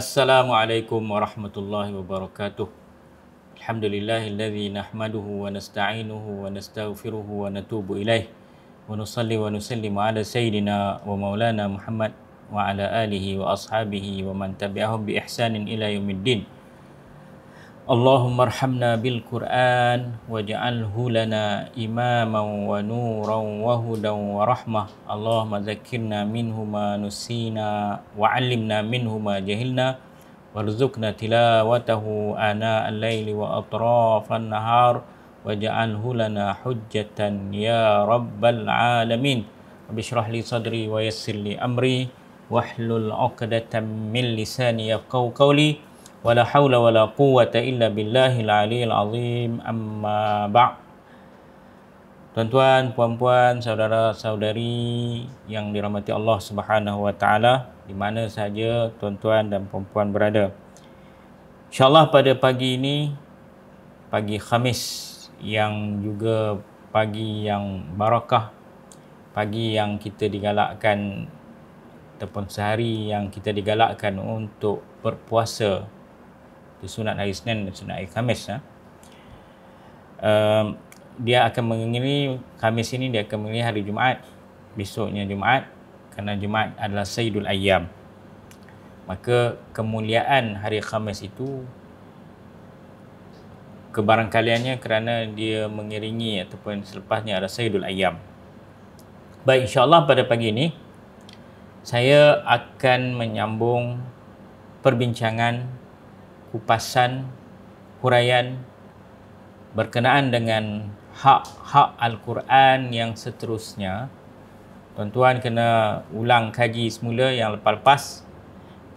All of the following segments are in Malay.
Assalamualaikum warahmatullahi wabarakatuh. Alhamdulillahillazi nahmaduhu wa nasta'inuhu wa nastaghfiruhu wa natubu ilaih. Wa nusalli wa nusallimu ala sayyidina wa maulana Muhammad wa ala alihi wa ashabihi wa man tabi'ahum bi ihsanin ila yaumiddin. din. اللهم ارحمنا بالقرآن واجعله لنا إماما ونورا وهدى ورحمة اللهم ذكرنا منه ما نسينا وعلمنا منه ما جهلنا وارزقنا تلاوته آناء الليل وأطراف النهار واجعله لنا حجة يا رب العالمين رب اشرح لي صدري ويسر لي أمري واحلل عقدة من لساني يفقه قولي wala haula wala quwwata illa billahil aliyil azim amma ba' Tuan-tuan, puan-puan, saudara-saudari yang dirahmati Allah Subhanahu di mana saja tuan-tuan dan puan-puan berada. Insyaallah pada pagi ini pagi Khamis yang juga pagi yang barakah, pagi yang kita digalakkan ataupun sehari yang kita digalakkan untuk berpuasa itu sunat hari Senin dan sunat hari Khamis ha? um, dia akan mengingini Khamis ini dia akan mengingini hari Jumaat besoknya Jumaat kerana Jumaat adalah Sayyidul Ayyam maka kemuliaan hari Khamis itu kebarangkaliannya kerana dia mengiringi ataupun selepasnya adalah Sayyidul Ayyam baik insyaAllah pada pagi ini saya akan menyambung perbincangan kupasan huraian berkenaan dengan hak-hak Al-Quran yang seterusnya. Tuan-tuan kena ulang kaji semula yang lepas-lepas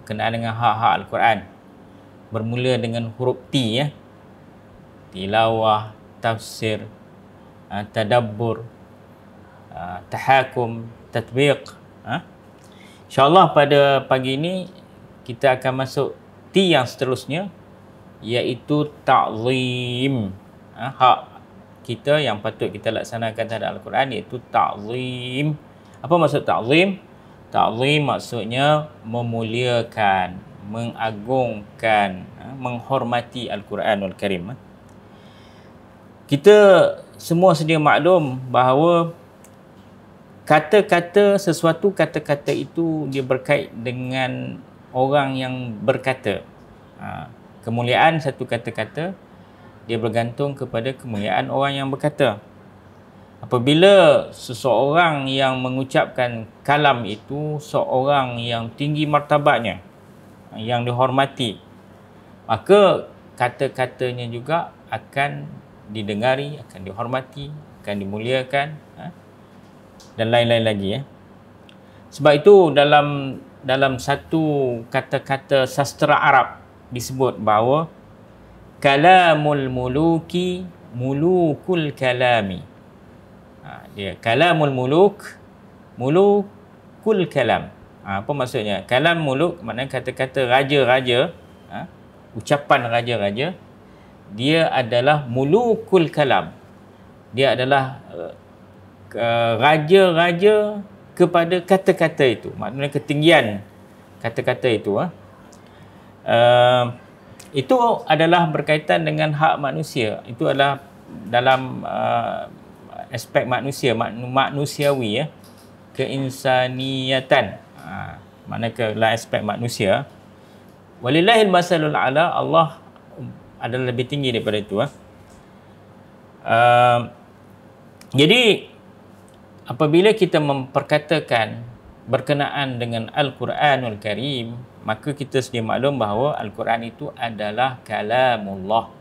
berkenaan dengan hak-hak Al-Quran. Bermula dengan huruf T ya. Tilawah, tafsir, ah, tadabbur, ah, tahakum, tatbiq. Ah. InsyaAllah pada pagi ini kita akan masuk Ti yang seterusnya iaitu ta'zim. Ah, hak kita yang patut kita laksanakan terhadap Al-Quran iaitu ta'zim. Apa maksud ta'zim? Ta'zim maksudnya memuliakan, mengagungkan, ah, menghormati Al-Quranul Karim. Ah. Kita semua sedia maklum bahawa kata-kata sesuatu kata-kata itu dia berkait dengan orang yang berkata. Ha, kemuliaan satu kata-kata dia bergantung kepada kemuliaan orang yang berkata. Apabila seseorang yang mengucapkan kalam itu seorang yang tinggi martabatnya, yang dihormati, maka kata-katanya juga akan didengari, akan dihormati, akan dimuliakan ha? dan lain-lain lagi. Ya. Sebab itu dalam dalam satu kata-kata sastra Arab disebut bahawa kalamul muluki mulukul kalami. Ha, dia kalamul muluk mulukul kalam. Ha, apa maksudnya? Kalam muluk maknanya kata-kata raja-raja, ha, ucapan raja-raja dia adalah mulukul kalam. Dia adalah uh, raja-raja kepada kata-kata itu maknanya ketinggian kata-kata itu ah uh, itu adalah berkaitan dengan hak manusia itu adalah dalam uh, aspek manusia man, manusiawi ya eh? keinsaniatan ha, mana ke dalam lah aspek manusia walillahil masalul ala Allah adalah lebih tinggi daripada itu ah eh? uh, jadi apabila kita memperkatakan berkenaan dengan Al-Quranul Karim, maka kita sedia maklum bahawa Al-Quran itu adalah kalamullah.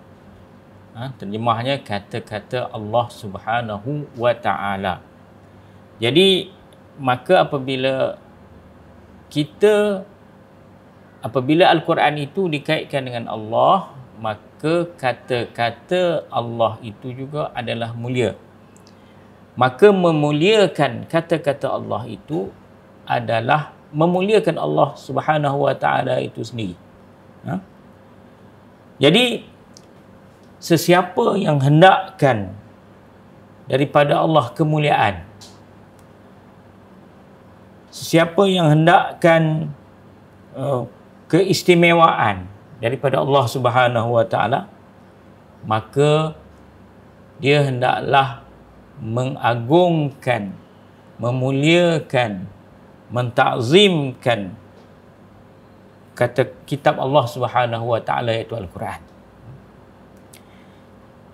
Ha, terjemahnya kata-kata Allah Subhanahu wa taala. Jadi maka apabila kita apabila Al-Quran itu dikaitkan dengan Allah, maka kata-kata Allah itu juga adalah mulia maka memuliakan kata-kata Allah itu adalah memuliakan Allah Subhanahu wa taala itu sendiri. Ha? Jadi sesiapa yang hendakkan daripada Allah kemuliaan sesiapa yang hendakkan uh, keistimewaan daripada Allah Subhanahu wa taala maka dia hendaklah mengagungkan, memuliakan, mentakzimkan kata kitab Allah Subhanahu Wa Taala iaitu Al-Quran.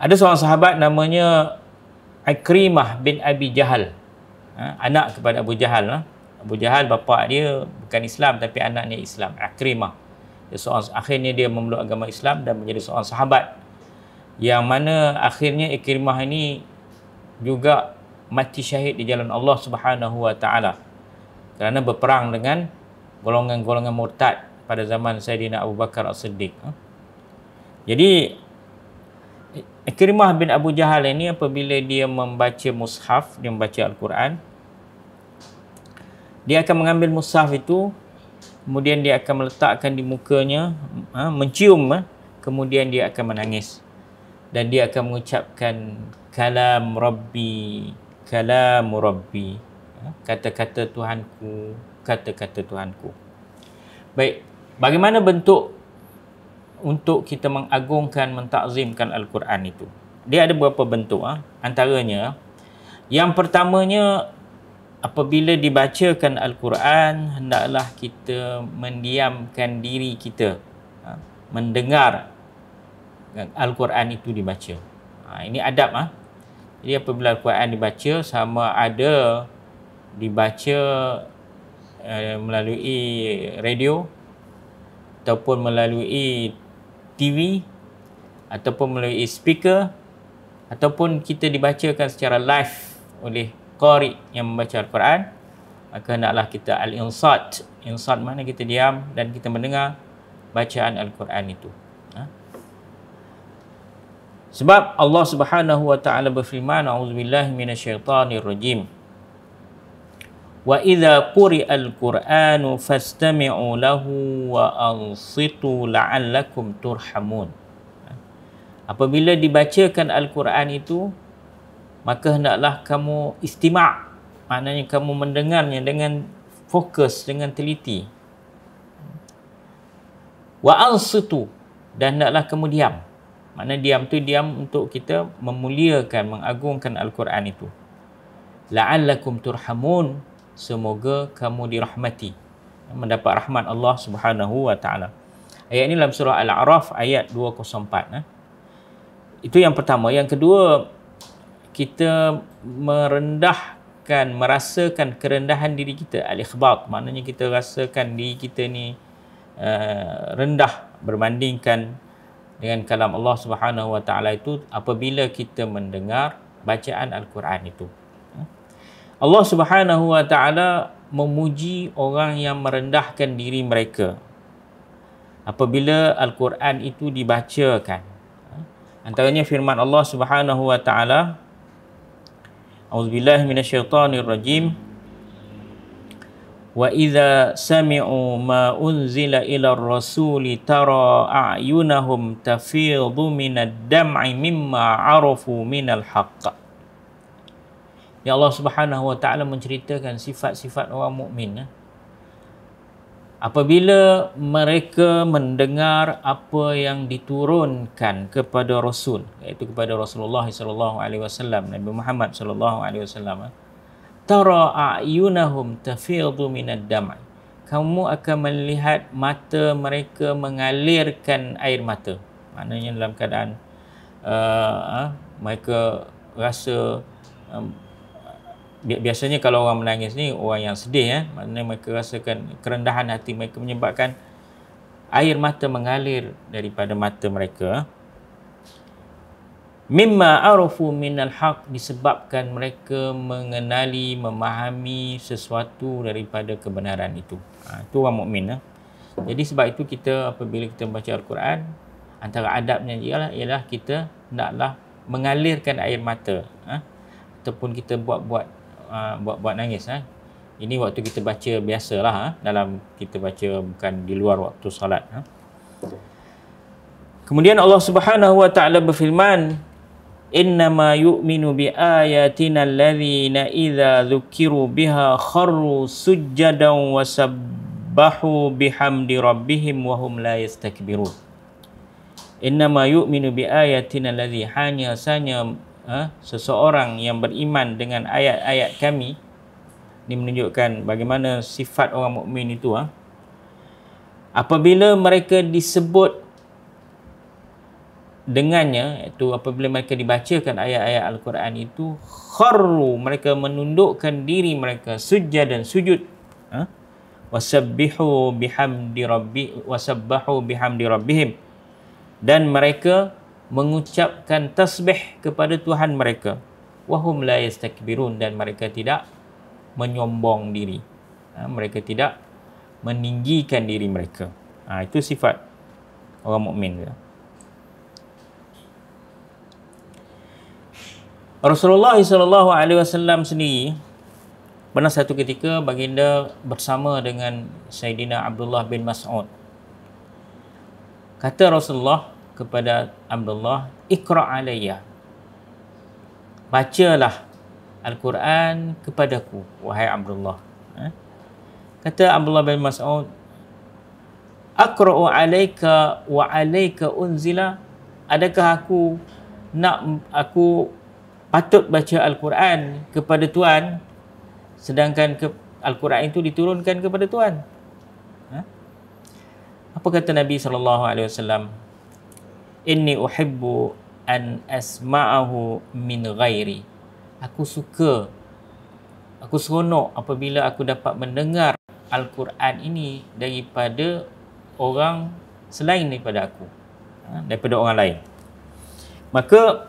Ada seorang sahabat namanya Ikrimah bin Abi Jahal. Ha, anak kepada Abu Jahal lah. Abu Jahal bapa dia bukan Islam tapi anaknya Islam, Ikrimah. Dia seorang akhirnya dia memeluk agama Islam dan menjadi seorang sahabat yang mana akhirnya Ikrimah ini juga mati syahid di jalan Allah Subhanahu Wa Taala kerana berperang dengan golongan-golongan murtad pada zaman Sayyidina Abu Bakar As-Siddiq. Jadi Ikrimah bin Abu Jahal ini apabila dia membaca mushaf, dia membaca Al-Quran, dia akan mengambil mushaf itu, kemudian dia akan meletakkan di mukanya, ha, mencium, ha, kemudian dia akan menangis. Dan dia akan mengucapkan kalam rabbi kalam rabbi ha? kata-kata Tuhanku kata-kata Tuhanku baik bagaimana bentuk untuk kita mengagungkan mentakzimkan al-Quran itu dia ada beberapa bentuk ah antaranya yang pertamanya apabila dibacakan al-Quran hendaklah kita mendiamkan diri kita ha? mendengar al-Quran itu dibaca ini adab ah jadi apabila Al-Quran dibaca sama ada dibaca uh, melalui radio ataupun melalui TV ataupun melalui speaker ataupun kita dibacakan secara live oleh qari yang membaca Al-Quran maka naklah kita al-insat insat mana kita diam dan kita mendengar bacaan Al-Quran itu. Sebab Allah Subhanahu wa taala berfirman auzubillahi minasyaitanir rajim. Wa idza quri'al qur'anu fastami'u lahu wa ansitu la'allakum turhamun. Apabila dibacakan al-Quran itu maka hendaklah kamu istima' maknanya kamu mendengarnya dengan fokus dengan teliti. Wa ansitu dan hendaklah kamu diam. Mana diam tu diam untuk kita memuliakan, mengagungkan Al-Quran itu. La'allakum turhamun. Semoga kamu dirahmati. Mendapat rahmat Allah subhanahu wa ta'ala. Ayat ini dalam surah Al-A'raf ayat 204. Eh. Itu yang pertama. Yang kedua, kita merendahkan, merasakan kerendahan diri kita. Al-Ikhbat. Maknanya kita rasakan diri kita ni uh, rendah berbandingkan dengan kalam Allah Subhanahu Wa Taala itu apabila kita mendengar bacaan Al-Quran itu. Hmm? Allah Subhanahu Wa Taala memuji orang yang merendahkan diri mereka. Apabila Al-Quran itu dibacakan. Hmm? Antaranya firman Allah Subhanahu Wa Taala mina syaitanir rajim." وإذا سمعوا ما أنزل إلى الرسول ترى أعينهم تفيض من الدمع مما عرفوا من الحق Ya Allah Subhanahu Wa Taala menceritakan sifat-sifat orang mukmin. Eh. Apabila mereka mendengar apa yang diturunkan kepada Rasul, iaitu kepada Rasulullah Sallallahu Nabi Muhammad Sallallahu tara ayunahum tafidhu minad dam'i kamu akan melihat mata mereka mengalirkan air mata maknanya dalam keadaan uh, ah, mereka rasa um, biasanya kalau orang menangis ni orang yang sedih ya eh? maknanya mereka rasakan kerendahan hati mereka menyebabkan air mata mengalir daripada mata mereka eh? mimma arafu minal haq disebabkan mereka mengenali memahami sesuatu daripada kebenaran itu ha, itu orang mukmin eh? jadi sebab itu kita apabila kita baca al-Quran antara adabnya ialah ialah kita hendaklah mengalirkan air mata eh? ataupun kita buat-buat ha, buat-buat nangis eh? ini waktu kita baca biasalah eh? dalam kita baca bukan di luar waktu salat. eh? kemudian Allah Subhanahu wa taala berfirman إنما يؤمن بآياتنا الذين إذا ذكروا بها خروا سجدا وسبحوا بحمد ربهم وهم لا يستكبرون إنما يؤمن بآياتنا الذي hanya sanya huh, seseorang yang beriman dengan ayat-ayat kami ini menunjukkan bagaimana sifat orang mukmin itu huh? apabila mereka disebut dengannya iaitu apabila mereka dibacakan ayat-ayat al-Quran itu kharu mereka menundukkan diri mereka sujud dan sujud ha? wasabbihu bihamdi rabbi wasabbahu bihamdi rabbihim dan mereka mengucapkan tasbih kepada Tuhan mereka wahum la yastakbirun dan mereka tidak menyombong diri ha? mereka tidak meninggikan diri mereka ha, itu sifat orang mukmin dia ya? Rasulullah sallallahu alaihi wasallam sendiri pernah satu ketika baginda bersama dengan Sayyidina Abdullah bin Mas'ud. Kata Rasulullah kepada Abdullah, "Iqra alayya." Bacalah Al-Quran kepadaku wahai Abdullah. Ha? Kata Abdullah bin Mas'ud, "Aqra'u alayka wa alayka unzila." Adakah aku nak aku patut baca Al-Quran kepada Tuhan sedangkan ke, Al-Quran itu diturunkan kepada Tuhan. Ha? Apa kata Nabi sallallahu alaihi wasallam? Inni uhibbu an asma'ahu min ghairi. Aku suka aku seronok apabila aku dapat mendengar Al-Quran ini daripada orang selain daripada aku. Ha? daripada orang lain. Maka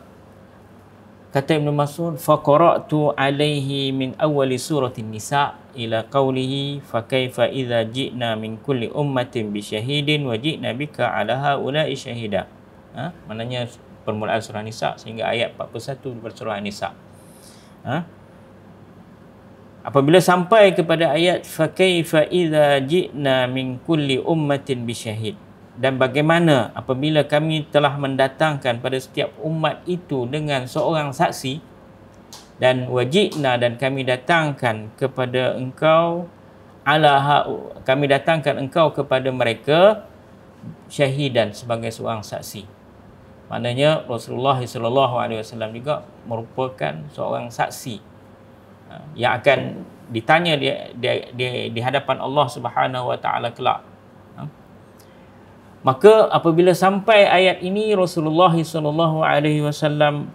Kata Ibn Mas'ud, فَقَرَأْتُ عَلَيْهِ مِنْ أَوَّلِ سُورَةِ النِّسَاءِ إِلَى قَوْلِهِ فَكَيْفَ إِذَا جِئْنَا مِنْ كُلِّ أُمَّةٍ بِشَهِدٍ وَجِئْنَا بِكَ عَلَى هَا أُولَئِ شَهِدًا ha? Maknanya permulaan surah Nisa sehingga ayat 41 bersurah Nisa. Ha? Apabila sampai kepada ayat فَكَيْفَ إِذَا جِئْنَا مِنْ كُلِّ أُمَّةٍ بِشَهِدٍ dan bagaimana apabila kami telah mendatangkan pada setiap umat itu dengan seorang saksi dan wajibna dan kami datangkan kepada engkau ala ha, kami datangkan engkau kepada mereka syahid dan sebagai seorang saksi maknanya Rasulullah sallallahu alaihi wasallam juga merupakan seorang saksi ha, yang akan ditanya di, di, di, di hadapan Allah Subhanahu wa taala kelak Maka apabila sampai ayat ini Rasulullah sallallahu alaihi wasallam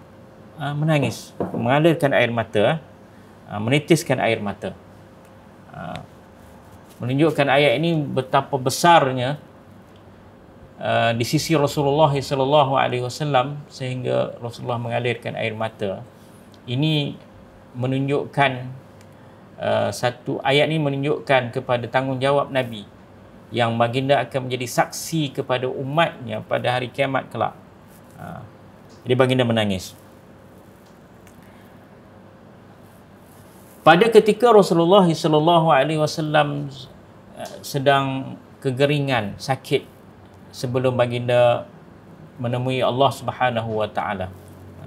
ah, menangis, mengalirkan air mata, ah, ah, meneteskan air mata. Menunjukkan ayat ini betapa besarnya di sisi Rasulullah sallallahu alaihi wasallam sehingga Rasulullah mengalirkan air mata. Ini menunjukkan satu ayat ini menunjukkan kepada tanggungjawab Nabi yang baginda akan menjadi saksi kepada umatnya pada hari kiamat kelak. Ha. Jadi baginda menangis. Pada ketika Rasulullah sallallahu alaihi wasallam eh, sedang kegeringan, sakit sebelum baginda menemui Allah Subhanahu wa taala. Ha.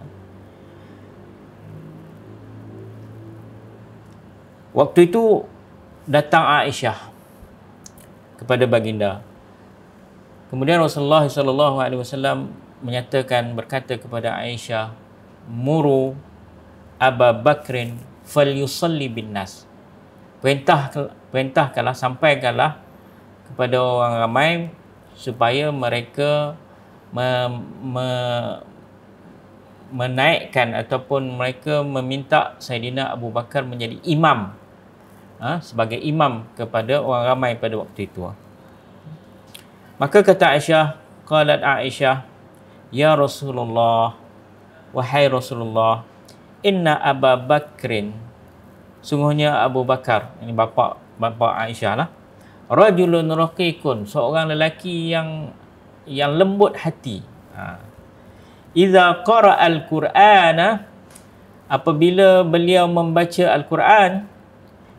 Waktu itu datang Aisyah kepada baginda. Kemudian Rasulullah sallallahu alaihi wasallam menyatakan berkata kepada Aisyah, "Muru Aba Bakrin falyusalli bin nas." Perintah perintahkanlah sampaikanlah kepada orang ramai supaya mereka me, me, menaikkan ataupun mereka meminta Saidina Abu Bakar menjadi imam ha, sebagai imam kepada orang ramai pada waktu itu. Maka kata Aisyah, qalat Aisyah, ya Rasulullah, wahai Rasulullah, inna Abu Bakrin. Sungguhnya Abu Bakar, ini bapa bapa Aisyah lah. Rajulun raqiqun, seorang lelaki yang yang lembut hati. Ha. Iza qara al-Qur'ana apabila beliau membaca al-Qur'an,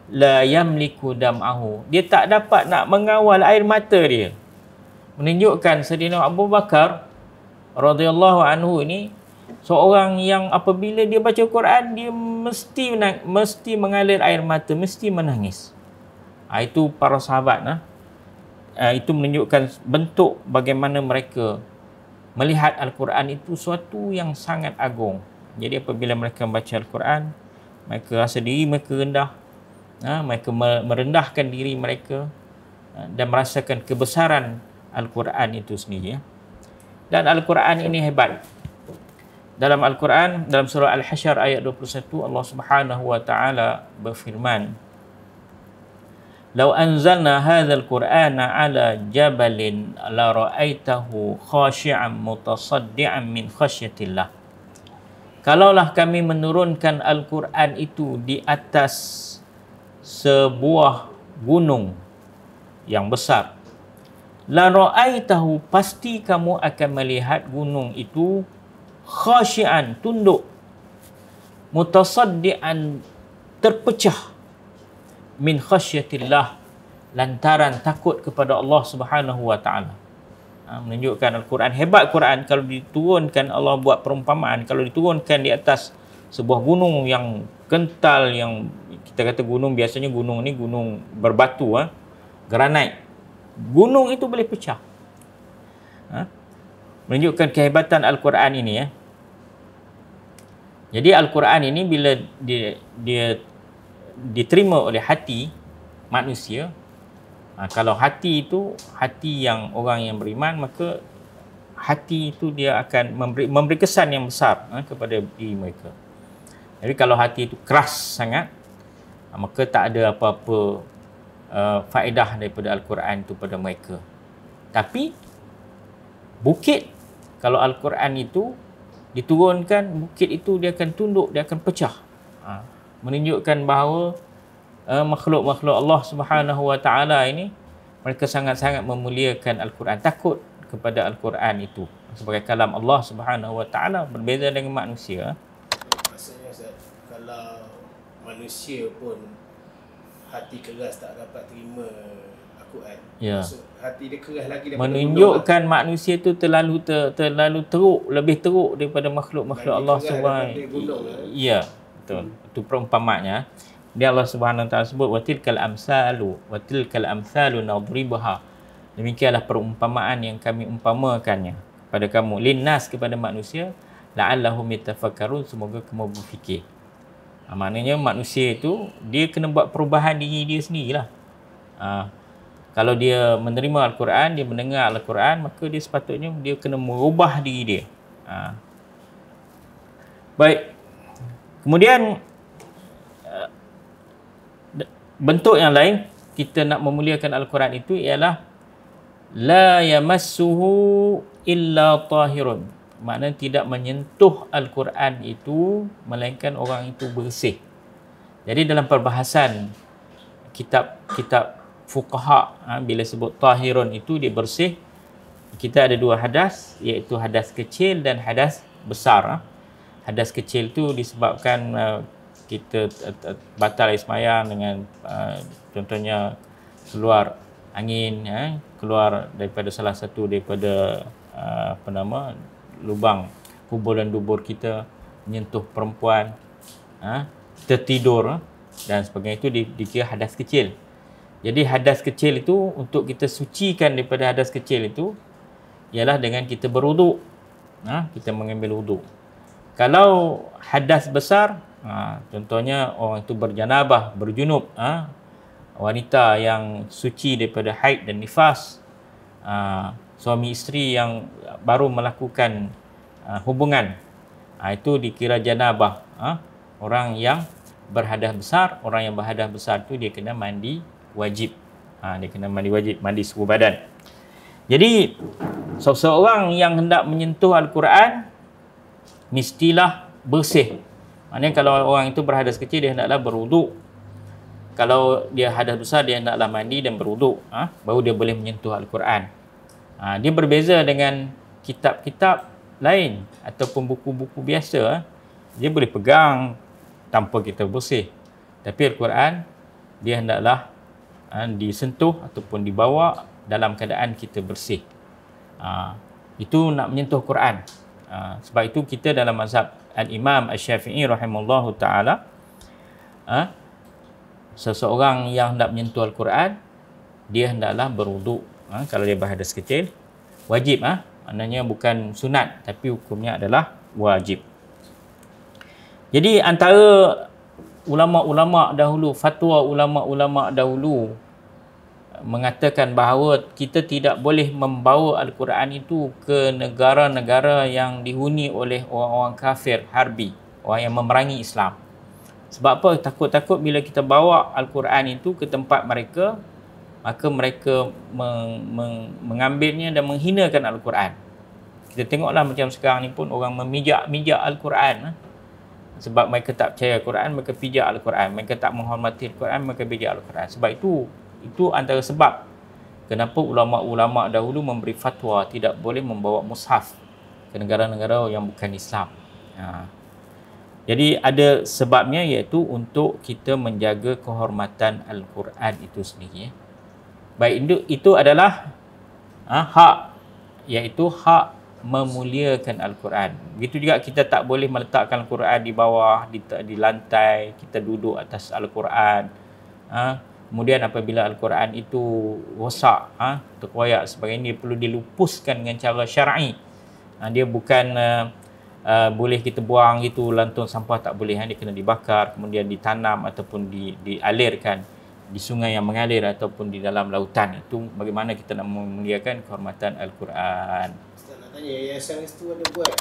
la yamliku dam'ahu dia tak dapat nak mengawal air mata dia menunjukkan Sayyidina Abu Bakar radhiyallahu anhu ni seorang yang apabila dia baca Quran dia mesti mesti mengalir air mata mesti menangis ha, itu para sahabat nah ha? itu menunjukkan bentuk bagaimana mereka melihat Al-Quran itu suatu yang sangat agung jadi apabila mereka membaca Al-Quran mereka rasa diri mereka rendah ha, mereka merendahkan diri mereka ha, dan merasakan kebesaran Al-Quran itu sendiri. Ya. Dan Al-Quran ini hebat. Dalam Al-Quran, dalam surah Al-Hashar ayat 21, Allah Subhanahu Wa Taala berfirman, "Lau anzalna hadha Al-Quran ala jabalin la ra'aitahu khashi'an mutasaddi'an min khashyatillah." Kalaulah kami menurunkan Al-Quran itu di atas sebuah gunung yang besar. La ra'aitahu pasti kamu akan melihat gunung itu khashian tunduk mutasaddian terpecah min khasyatillah lantaran takut kepada Allah Subhanahu wa taala. Ha, menunjukkan Al-Quran hebat Quran kalau diturunkan Allah buat perumpamaan kalau diturunkan di atas sebuah gunung yang kental yang kita kata gunung biasanya gunung ni gunung berbatu ah ha? granit gunung itu boleh pecah ha? menunjukkan kehebatan al-Quran ini ya jadi al-Quran ini bila dia dia diterima oleh hati manusia ha, kalau hati itu hati yang orang yang beriman maka hati itu dia akan memberi memberi kesan yang besar ha, kepada diri mereka jadi kalau hati itu keras sangat Ah, maka tak ada apa-apa uh, faedah daripada al-Quran itu pada mereka tapi bukit kalau al-Quran itu diturunkan bukit itu dia akan tunduk dia akan pecah ha, menunjukkan bahawa uh, makhluk-makhluk Allah Subhanahu ini mereka sangat-sangat memuliakan al-Quran takut kepada al-Quran itu sebagai kalam Allah Subhanahu berbeza dengan manusia manusia pun hati keras tak dapat terima Al-Quran. Ya. Maksud, hati dia keras lagi daripada menunjukkan Allah. manusia tu terlalu ter, terlalu teruk, lebih teruk daripada makhluk-makhluk Allah Subhanahu. Lah. Ya. Betul. Hmm. Itu perumpamaannya. Dia Allah Subhanahu Wa Ta'ala sebut watilkal amsalu watilkal amsalu nadribaha. Demikianlah perumpamaan yang kami umpamakannya kepada kamu linnas kepada manusia la'allahum yatafakkarun semoga kamu berfikir. Ha, maknanya manusia itu dia kena buat perubahan diri dia sendirilah. Ha, kalau dia menerima Al-Quran, dia mendengar Al-Quran, maka dia sepatutnya dia kena merubah diri dia. Ha. Baik. Kemudian bentuk yang lain kita nak memuliakan Al-Quran itu ialah la yamassuhu illa tahirun maknanya tidak menyentuh Al-Quran itu melainkan orang itu bersih. Jadi dalam perbahasan kitab-kitab fuqaha ha, bila sebut tahirun itu dia bersih kita ada dua hadas iaitu hadas kecil dan hadas besar. Ha. Hadas kecil tu disebabkan uh, kita uh, uh, batal ismayan dengan uh, contohnya keluar angin ya, keluar daripada salah satu daripada uh, apa nama lubang dan dubur kita menyentuh perempuan ha, tertidur ha, dan sebagainya itu di dikira hadas kecil jadi hadas kecil itu untuk kita sucikan daripada hadas kecil itu ialah dengan kita beruduk ha, kita mengambil uduk kalau hadas besar ha, contohnya orang itu berjanabah berjunub ha, wanita yang suci daripada haid dan nifas ha, suami isteri yang baru melakukan uh, hubungan uh, itu dikira janabah uh, orang yang berhadah besar orang yang berhadah besar tu dia kena mandi wajib uh, dia kena mandi wajib mandi seluruh badan jadi seseorang yang hendak menyentuh al-Quran mestilah bersih maknanya kalau orang itu berhadas kecil dia hendaklah berwuduk kalau dia hadas besar dia hendaklah mandi dan berwuduk uh, baru dia boleh menyentuh al-Quran Ha, dia berbeza dengan kitab-kitab lain ataupun buku-buku biasa. Eh. Dia boleh pegang tanpa kita bersih. Tapi Al-Quran, dia hendaklah ha, disentuh ataupun dibawa dalam keadaan kita bersih. Ha, itu nak menyentuh al Quran. Ha, sebab itu kita dalam mazhab Al-Imam Al-Syafi'i rahimahullahu ta'ala, ha, seseorang yang hendak menyentuh Al-Quran, dia hendaklah berwuduk ha, kalau dia berhadas kecil wajib ah ha? maknanya bukan sunat tapi hukumnya adalah wajib jadi antara ulama-ulama dahulu fatwa ulama-ulama dahulu eh, mengatakan bahawa kita tidak boleh membawa al-Quran itu ke negara-negara yang dihuni oleh orang-orang kafir harbi orang yang memerangi Islam sebab apa takut-takut bila kita bawa al-Quran itu ke tempat mereka maka mereka meng, meng, mengambilnya dan menghinakan Al-Quran. Kita tengoklah macam sekarang ni pun orang memijak-mijak Al-Quran. Ha. Sebab mereka tak percaya Al-Quran, mereka pijak Al-Quran. Mereka tak menghormati Al-Quran, mereka pijak Al-Quran. Sebab itu, itu antara sebab kenapa ulama-ulama dahulu memberi fatwa tidak boleh membawa mushaf ke negara-negara yang bukan Islam. Ha. Jadi ada sebabnya iaitu untuk kita menjaga kehormatan Al-Quran itu sendiri. Ya baik itu itu adalah uh, hak iaitu hak memuliakan al-Quran. Begitu juga kita tak boleh meletakkan al-Quran di bawah di di lantai, kita duduk atas al-Quran. Uh, kemudian apabila al-Quran itu rosak, uh, terkoyak sebagainya perlu dilupuskan dengan cara syar'i. Uh, dia bukan uh, Uh, boleh kita buang itu lantun sampah tak boleh kan dia kena dibakar kemudian ditanam ataupun di dialirkan di sungai yang mengalir ataupun di dalam lautan itu bagaimana kita nak memuliakan kehormatan Al-Quran. Ustaz nak tanya yayasan itu ada buat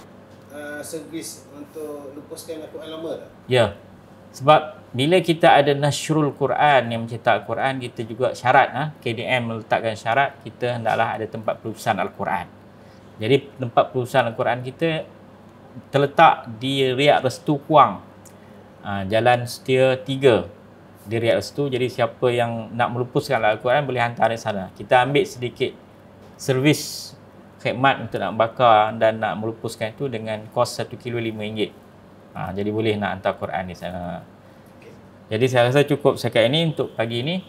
uh, servis untuk lupuskan Al-Quran lama tak? Ya. Sebab bila kita ada nasrul Quran yang mencetak Quran kita juga syarat ha? KDM meletakkan syarat kita hendaklah ada tempat pelupusan Al-Quran. Jadi tempat pelupusan Al-Quran kita terletak di Riak Restu Kuang. Uh, Jalan Setia di Riyadh tu jadi siapa yang nak melupuskan lah Al-Quran boleh hantar dari sana kita ambil sedikit servis khidmat untuk nak bakar dan nak melupuskan itu dengan kos satu kilo lima ringgit ha, jadi boleh nak hantar Quran di sana jadi saya rasa cukup sekat ini untuk pagi ini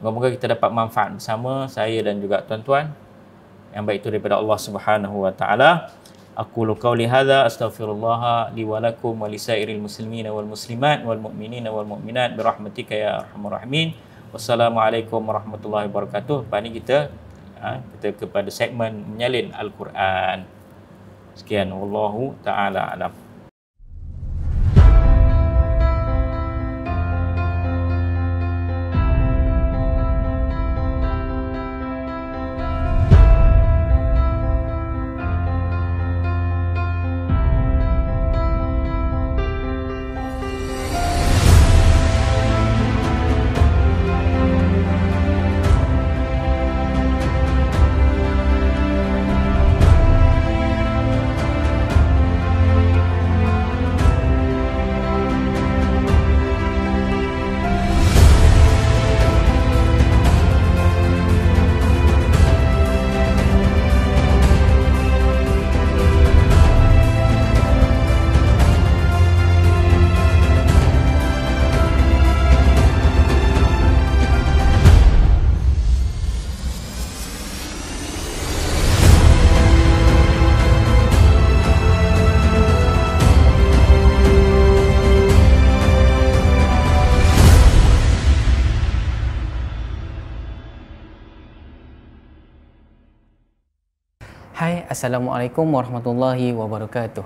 moga-moga kita dapat manfaat bersama saya dan juga tuan-tuan yang baik itu daripada Allah Subhanahu Wa Taala. أقول قولي هذا أستغفر الله لي ولكم ولسائر المسلمين والمسلمات والمؤمنين والمؤمنات برحمتك يا أرحم الراحمين والسلام عليكم ورحمة الله وبركاته فأني kita kita kepada segmen menyalin Al-Quran sekian Wallahu ta'ala alam Assalamualaikum warahmatullahi wabarakatuh.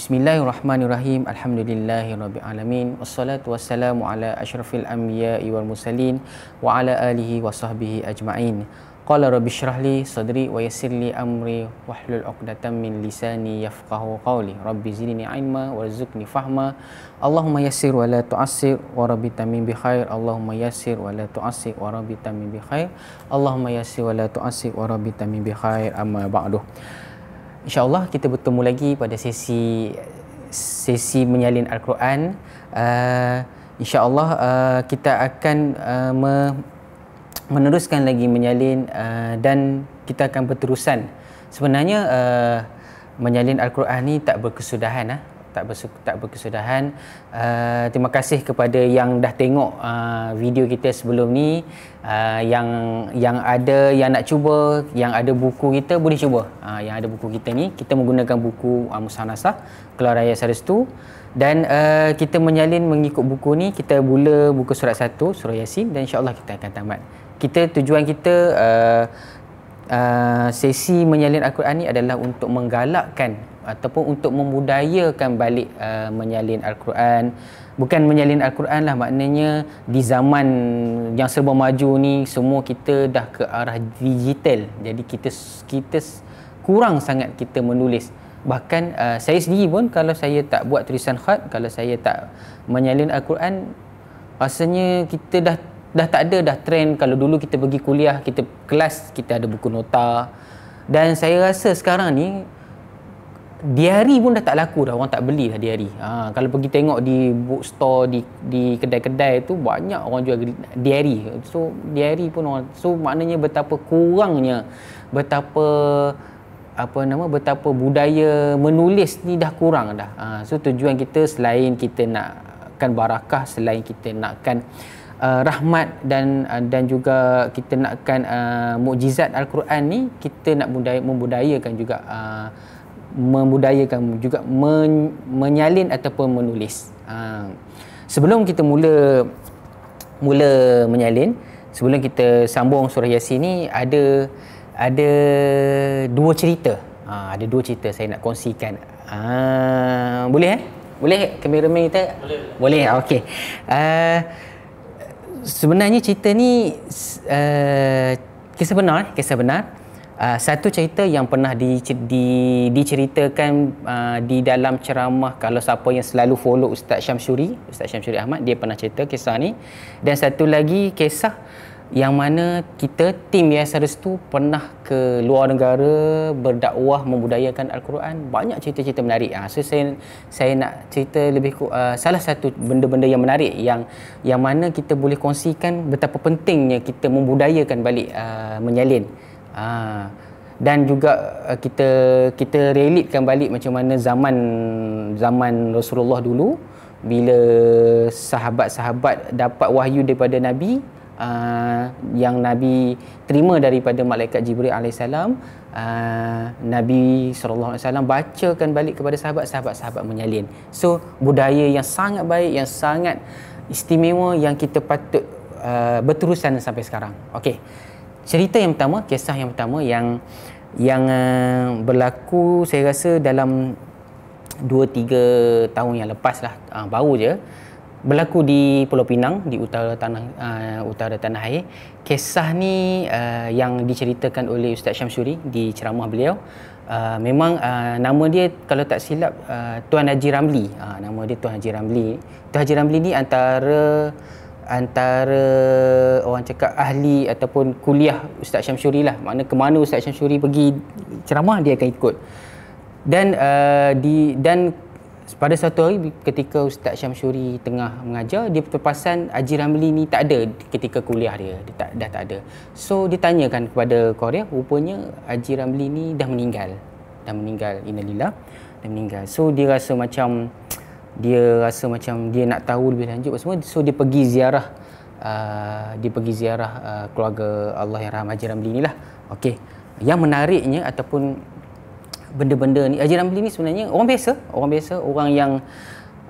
Bismillahirrahmanirrahim. Alhamdulillahirabbil alamin. Wassalatu wassalamu ala asyrafil anbiya'i wal mursalin wa ala alihi wasahbihi ajma'in. Qala rabbi syrah li sadri wa yassir li amri wa hlul uqdatan min lisani yafqahu qawli Rabbi zidni ilma wa rizukni fahma Allahumma yassir wa la tu'assir wa rabbi tamim bi khair Allahumma yassir wa la tu'assir wa rabbi tamim bi khair Allahumma yassir wa la tu'assir wa rabbi tamim bi khair amma ba'duh InsyaAllah kita bertemu lagi pada sesi sesi menyalin Al-Quran uh, InsyaAllah uh, kita akan uh, me- meneruskan lagi menyalin uh, dan kita akan berterusan. Sebenarnya uh, menyalin Al-Quran ni tak berkesudahan ah. Tak bersu- tak berkesudahan. Uh, terima kasih kepada yang dah tengok uh, video kita sebelum ni uh, yang yang ada yang nak cuba, yang ada buku kita boleh cuba. Uh, yang ada buku kita ni, kita menggunakan buku uh, Musanasah Keluar Raya Sarestu dan uh, kita menyalin mengikut buku ni, kita mula buku surat 1 surah Yasin dan insyaallah kita akan tamat kita tujuan kita uh, uh, sesi menyalin Al-Quran ni adalah untuk menggalakkan ataupun untuk membudayakan balik uh, menyalin Al-Quran bukan menyalin Al-Quran lah maknanya di zaman yang serba maju ni semua kita dah ke arah digital jadi kita kita kurang sangat kita menulis bahkan uh, saya sendiri pun kalau saya tak buat tulisan khat kalau saya tak menyalin Al-Quran rasanya kita dah dah tak ada dah trend kalau dulu kita pergi kuliah kita kelas kita ada buku nota dan saya rasa sekarang ni diary pun dah tak laku dah orang tak beli dah diary ha, kalau pergi tengok di bookstore di di kedai-kedai tu banyak orang jual diary so diary pun orang so maknanya betapa kurangnya betapa apa nama betapa budaya menulis ni dah kurang dah ha, so tujuan kita selain kita nak kan barakah selain kita nakkan uh, uh, rahmat dan uh, dan juga kita nakkan uh, mukjizat al-Quran ni kita nak budaya membudayakan juga uh, membudayakan juga men, menyalin ataupun menulis. Uh, sebelum kita mula mula menyalin, sebelum kita sambung surah Yasin ni ada ada dua cerita. Uh, ada dua cerita saya nak kongsikan. Uh, boleh eh? Boleh kameraman kita? Boleh. Boleh. Okey. Uh, sebenarnya cerita ni uh, kisah benar, eh? kisah benar. Uh, satu cerita yang pernah di, di, diceritakan uh, di dalam ceramah kalau siapa yang selalu follow Ustaz Syamsuri, Ustaz Syamsuri Ahmad, dia pernah cerita kisah ni. Dan satu lagi kisah yang mana kita tim YSRS tu pernah ke luar negara berdakwah membudayakan Al-Quran banyak cerita-cerita menarik ha, so saya saya nak cerita lebih uh, salah satu benda-benda yang menarik yang yang mana kita boleh kongsikan betapa pentingnya kita membudayakan balik uh, menyalin ha, dan juga uh, kita kita relitkan balik macam mana zaman zaman Rasulullah dulu bila sahabat-sahabat dapat wahyu daripada Nabi uh, yang Nabi terima daripada malaikat Jibril alaihissalam uh, Nabi sallallahu alaihi wasallam bacakan balik kepada sahabat-sahabat sahabat menyalin. So budaya yang sangat baik yang sangat istimewa yang kita patut uh, berterusan sampai sekarang. Okey. Cerita yang pertama, kisah yang pertama yang yang uh, berlaku saya rasa dalam 2 3 tahun yang lepas lah uh, baru je berlaku di Pulau Pinang di utara tanah uh, utara tanah air. Kisah ni uh, yang diceritakan oleh Ustaz Syamsuri di ceramah beliau uh, memang uh, nama dia kalau tak silap uh, Tuan Haji Ramli. Uh, nama dia Tuan Haji Ramli. Tuan Haji Ramli ni antara antara orang cakap ahli ataupun kuliah Ustaz Syamsuri lah. mana ke mana Ustaz Syamsuri pergi ceramah dia akan ikut. Dan uh, di dan pada satu hari ketika Ustaz Syamsuri tengah mengajar dia terpasan Haji Ramli ni tak ada ketika kuliah dia dia tak, dah tak ada so dia tanyakan kepada Korea rupanya Haji Ramli ni dah meninggal dah meninggal inilah dah meninggal so dia rasa macam dia rasa macam dia nak tahu lebih lanjut apa semua so dia pergi ziarah uh, dia pergi ziarah uh, keluarga Allah yang rahmat Haji Ramli ni lah okay. yang menariknya ataupun benda-benda ni. Haji Ramli ni sebenarnya orang biasa, orang biasa, orang yang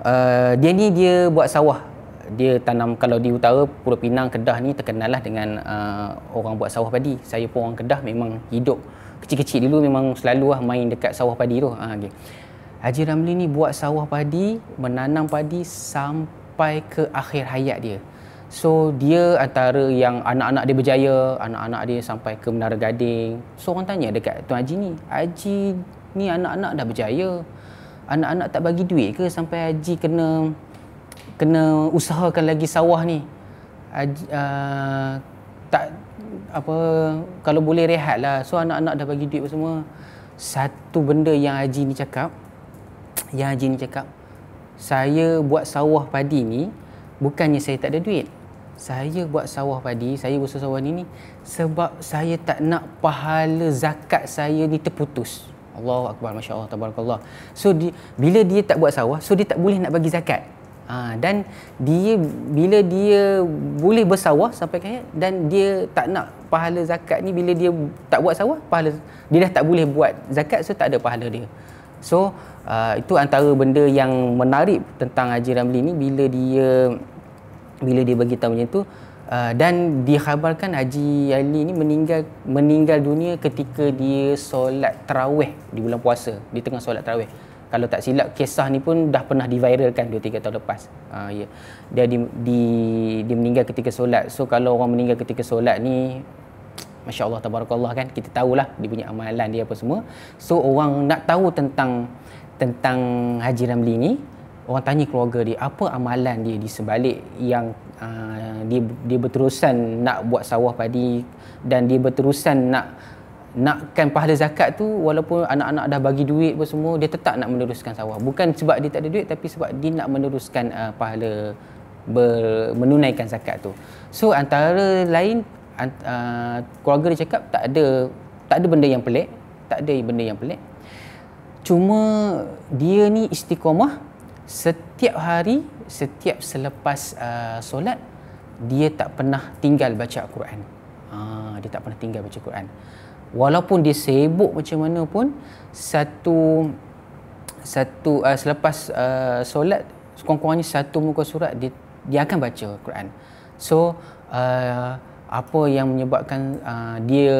uh, dia ni dia buat sawah. Dia tanam kalau di utara Pulau Pinang, Kedah ni terkenal lah dengan uh, orang buat sawah padi. Saya pun orang Kedah memang hidup kecil-kecil dulu memang selalu lah main dekat sawah padi tu. Ha, ah, okay. Haji Ramli ni buat sawah padi, menanam padi sampai ke akhir hayat dia. So dia antara yang anak-anak dia berjaya, anak-anak dia sampai ke Menara Gading. So orang tanya dekat Tuan Haji ni, Haji ni anak-anak dah berjaya anak-anak tak bagi duit ke sampai Haji kena kena usahakan lagi sawah ni Haji, uh, tak apa kalau boleh rehat lah so anak-anak dah bagi duit semua satu benda yang Haji ni cakap yang Haji ni cakap saya buat sawah padi ni bukannya saya tak ada duit saya buat sawah padi saya buat sawah ni ni sebab saya tak nak pahala zakat saya ni terputus Allahu akbar masya-Allah tabarakallah. So di, bila dia tak buat sawah, so dia tak boleh nak bagi zakat. Ha, dan dia bila dia boleh bersawah sampai kaya dan dia tak nak pahala zakat ni bila dia tak buat sawah, pahala dia dah tak boleh buat zakat so tak ada pahala dia. So uh, itu antara benda yang menarik tentang Haji Ramli ni bila dia bila dia bagi tahu macam tu Uh, dan dikhabarkan Haji Ali ni meninggal meninggal dunia ketika dia solat tarawih di bulan puasa, di tengah solat tarawih. Kalau tak silap kisah ni pun dah pernah diviralkan 2 3 tahun lepas. Uh, yeah. Dia di, di di meninggal ketika solat. So kalau orang meninggal ketika solat ni masya-Allah tabarakallah kan kita tahulah dia punya amalan dia apa semua. So orang nak tahu tentang tentang Haji Ramli ni orang tanya keluarga dia apa amalan dia di sebalik yang uh, dia, dia berterusan nak buat sawah padi dan dia berterusan nak nakkan pahala zakat tu walaupun anak-anak dah bagi duit pun semua dia tetap nak meneruskan sawah bukan sebab dia tak ada duit tapi sebab dia nak meneruskan uh, pahala ber, menunaikan zakat tu so antara lain ant, uh, keluarga dia cakap tak ada tak ada benda yang pelik tak ada benda yang pelik cuma dia ni istiqomah setiap hari setiap selepas uh, solat dia tak pernah tinggal baca Al-Quran. Ha, dia tak pernah tinggal baca Al-Quran. Walaupun dia sibuk macam mana pun satu satu uh, selepas uh, solat sekurang-kurangnya satu muka surat dia dia akan baca Al-Quran. So uh, apa yang menyebabkan uh, dia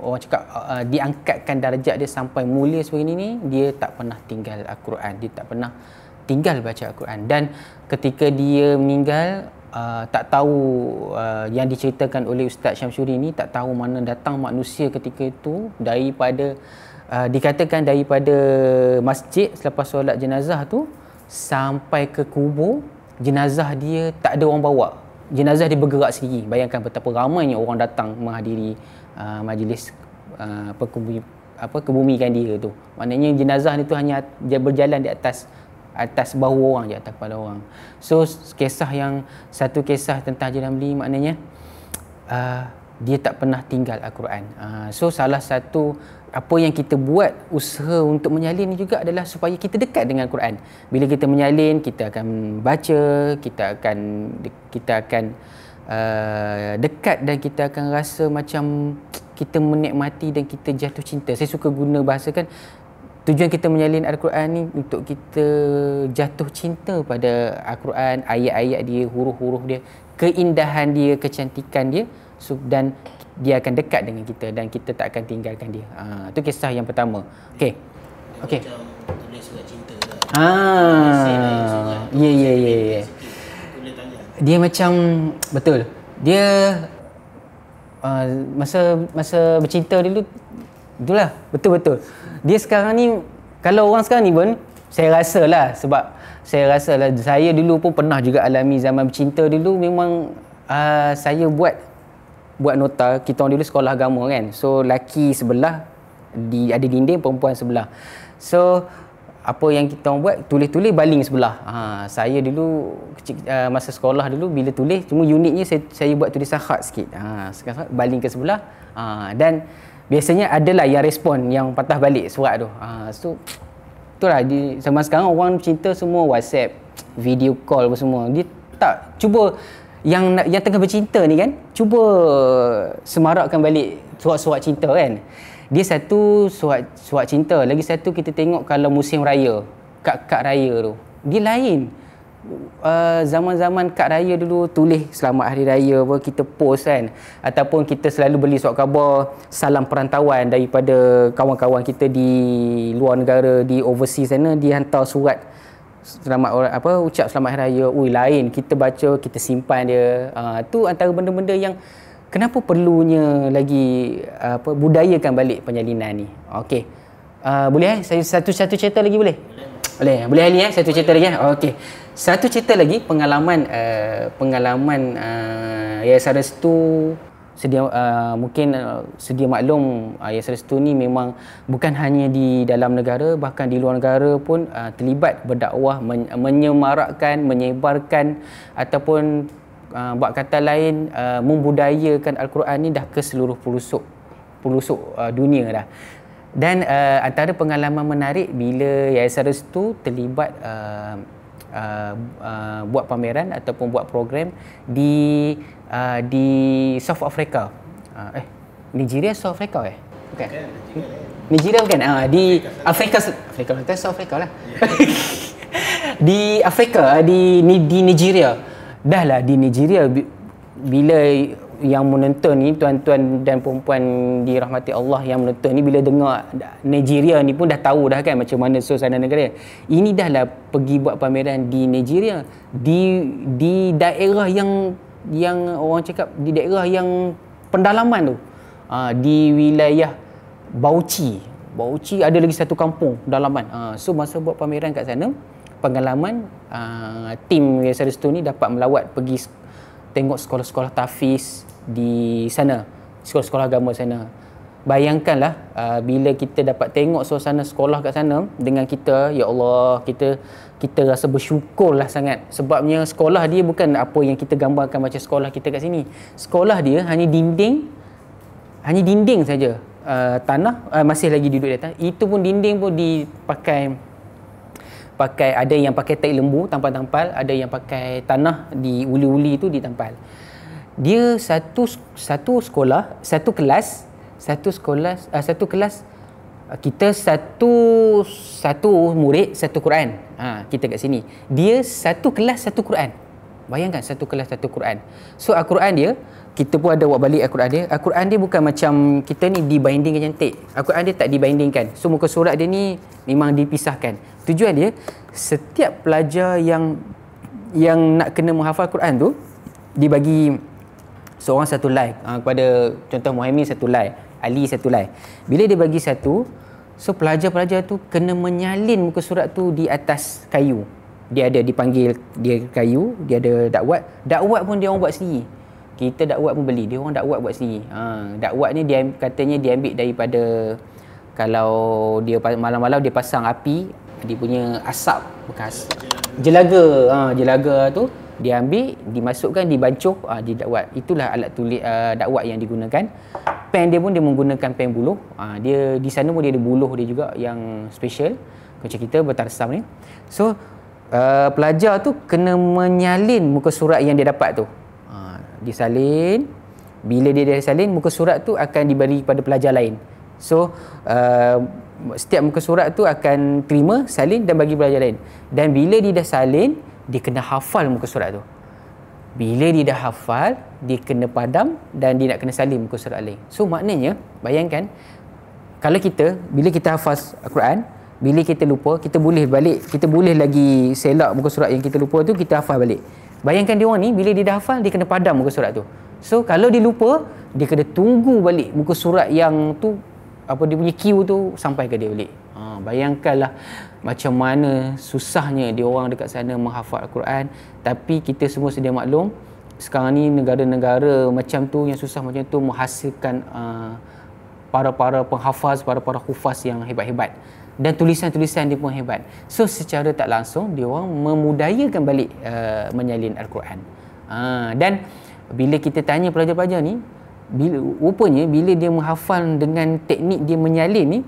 orang cakap uh, diangkatkan darjat dia sampai mulia sebegini ni dia tak pernah tinggal Al-Quran, dia tak pernah uh, tinggal baca Al-Quran dan ketika dia meninggal uh, tak tahu uh, yang diceritakan oleh Ustaz Syamsuri ni tak tahu mana datang manusia ketika itu daripada uh, dikatakan daripada masjid selepas solat jenazah tu sampai ke kubur jenazah dia tak ada orang bawa jenazah dia bergerak sendiri bayangkan betapa ramainya orang datang menghadiri uh, majlis uh, apa kebumikan dia tu maknanya jenazah ni tu hanya berjalan di atas atas bahu orang je atas kepala orang so kisah yang satu kisah tentang Haji Damli maknanya uh, dia tak pernah tinggal Al-Quran uh, so salah satu apa yang kita buat usaha untuk menyalin juga adalah supaya kita dekat dengan Quran. Bila kita menyalin, kita akan baca, kita akan kita akan uh, dekat dan kita akan rasa macam kita menikmati dan kita jatuh cinta. Saya suka guna bahasa kan tujuan kita menyalin Al-Quran ni untuk kita jatuh cinta pada Al-Quran, ayat-ayat dia, huruf-huruf dia, keindahan dia, kecantikan dia so, dan dia akan dekat dengan kita dan kita tak akan tinggalkan dia. Ha, tu kisah yang pertama. Okey. Okey. Tulis surat cinta lah. Ah. Ya ya ya, ya. Dia macam betul. Dia uh, masa masa bercinta dulu itulah betul-betul dia sekarang ni kalau orang sekarang ni pun saya rasa lah sebab saya rasa lah saya dulu pun pernah juga alami zaman bercinta dulu memang uh, saya buat buat nota kita orang dulu sekolah agama kan so laki sebelah di ada dinding perempuan sebelah so apa yang kita orang buat tulis-tulis baling sebelah ha, saya dulu kecil, uh, masa sekolah dulu bila tulis cuma unitnya saya, saya buat tulisan khat sikit ha, sekarang baling ke sebelah ha, dan biasanya adalah yang respon yang patah balik surat tu. Ha, so itulah di sama sekarang orang cinta semua WhatsApp, video call apa semua. Dia tak cuba yang yang tengah bercinta ni kan, cuba semarakkan balik surat-surat cinta kan. Dia satu surat surat cinta, lagi satu kita tengok kalau musim raya, kad-kad raya tu. Dia lain uh, zaman-zaman kad raya dulu tulis selamat hari raya apa kita post kan ataupun kita selalu beli surat khabar salam perantauan daripada kawan-kawan kita di luar negara di overseas sana dia hantar surat selamat apa ucap selamat hari raya ui lain kita baca kita simpan dia uh, antara benda-benda yang kenapa perlunya lagi uh, apa budayakan balik penyalinan ni okey uh, boleh eh satu-satu cerita lagi boleh boleh boleh ni eh satu cerita lagi eh okey satu cerita lagi pengalaman uh, pengalaman uh, eh, Yayasan Restu sedia uh, mungkin uh, sedia maklum uh, Yayasan Restu ni memang bukan hanya di dalam negara bahkan di luar negara pun uh, terlibat berdakwah men- menyemarakkan menyebarkan ataupun uh, buat kata lain uh, membudayakan al-Quran ni dah ke seluruh pelosok pelosok uh, dunia dah dan uh, antara pengalaman menarik bila Yayasan Restu terlibat uh, uh, uh, buat pameran ataupun buat program di uh, di South Africa. Uh, eh Nigeria South Africa eh? okay? Eh. Nigeria bukan. Uh, di Afrika Afrika Selatan South Africa lah. di Afrika di di Nigeria. Dah lah di Nigeria bila yang menonton ni tuan-tuan dan puan-puan dirahmati Allah yang menonton ni bila dengar Nigeria ni pun dah tahu dah kan macam mana suasana negara. Ini dah lah pergi buat pameran di Nigeria di di daerah yang yang orang cakap di daerah yang pendalaman tu. Ha, di wilayah Bauchi. Bauchi ada lagi satu kampung pendalaman. Ha, so masa buat pameran kat sana pengalaman uh, tim Yesaristo ni dapat melawat pergi tengok sekolah-sekolah tafis di sana sekolah-sekolah agama sana bayangkanlah uh, bila kita dapat tengok suasana sekolah kat sana dengan kita ya Allah kita kita rasa bersyukurlah sangat sebabnya sekolah dia bukan apa yang kita gambarkan macam sekolah kita kat sini sekolah dia hanya dinding hanya dinding saja uh, tanah uh, masih lagi duduk di atas itu pun dinding pun dipakai pakai ada yang pakai tai lembu tampal-tampal ada yang pakai tanah di uli-uli tu ditampal dia satu satu sekolah satu kelas satu sekolah uh, satu kelas ah, kita satu satu murid satu Quran ha, kita kat sini dia satu kelas satu Quran bayangkan satu kelas satu Quran so Al-Quran dia kita pun ada buat balik Al-Quran dia Al-Quran dia bukan macam kita ni dibinding yang cantik Al-Quran dia tak dibindingkan so muka surat dia ni memang dipisahkan tujuan dia setiap pelajar yang yang nak kena menghafal Quran tu dibagi bagi seorang satu like uh, ah, kepada contoh Muhammad satu like Ali satu like bila dia bagi satu so pelajar-pelajar tu kena menyalin muka surat tu di atas kayu dia ada dipanggil dia kayu dia ada dakwat dakwat pun dia orang buat sendiri kita dakwat pun beli dia orang dakwat buat sendiri ha dakwat ni dia katanya dia ambil daripada kalau dia malam-malam dia pasang api dia punya asap bekas jelaga ha jelaga tu dia ambil dimasukkan dibancuh uh, ah, di dakwat itulah alat tulis uh, ah, dakwat yang digunakan pen dia pun dia menggunakan pen buluh uh, dia di sana pun dia ada buluh dia juga yang special macam kita bertarsam ni so uh, pelajar tu kena menyalin muka surat yang dia dapat tu uh, dia bila dia dah salin muka surat tu akan diberi kepada pelajar lain so uh, setiap muka surat tu akan terima salin dan bagi pelajar lain dan bila dia dah salin dia kena hafal muka surat tu bila dia dah hafal dia kena padam dan dia nak kena salim muka surat lain so maknanya bayangkan kalau kita bila kita hafaz Al-Quran bila kita lupa kita boleh balik kita boleh lagi selak muka surat yang kita lupa tu kita hafal balik bayangkan dia orang ni bila dia dah hafal dia kena padam muka surat tu so kalau dia lupa dia kena tunggu balik muka surat yang tu apa dia punya cue tu sampai ke dia balik ha, bayangkanlah macam mana susahnya dia orang dekat sana menghafal Al-Quran tapi kita semua sedia maklum sekarang ni negara-negara macam tu yang susah macam tu menghasilkan uh, para-para penghafaz, para-para hufaz yang hebat-hebat dan tulisan-tulisan dia pun hebat. So secara tak langsung dia orang memudayakan balik uh, menyalin Al-Quran. Uh, dan bila kita tanya pelajar-pelajar ni bila rupanya bila dia menghafal dengan teknik dia menyalin ni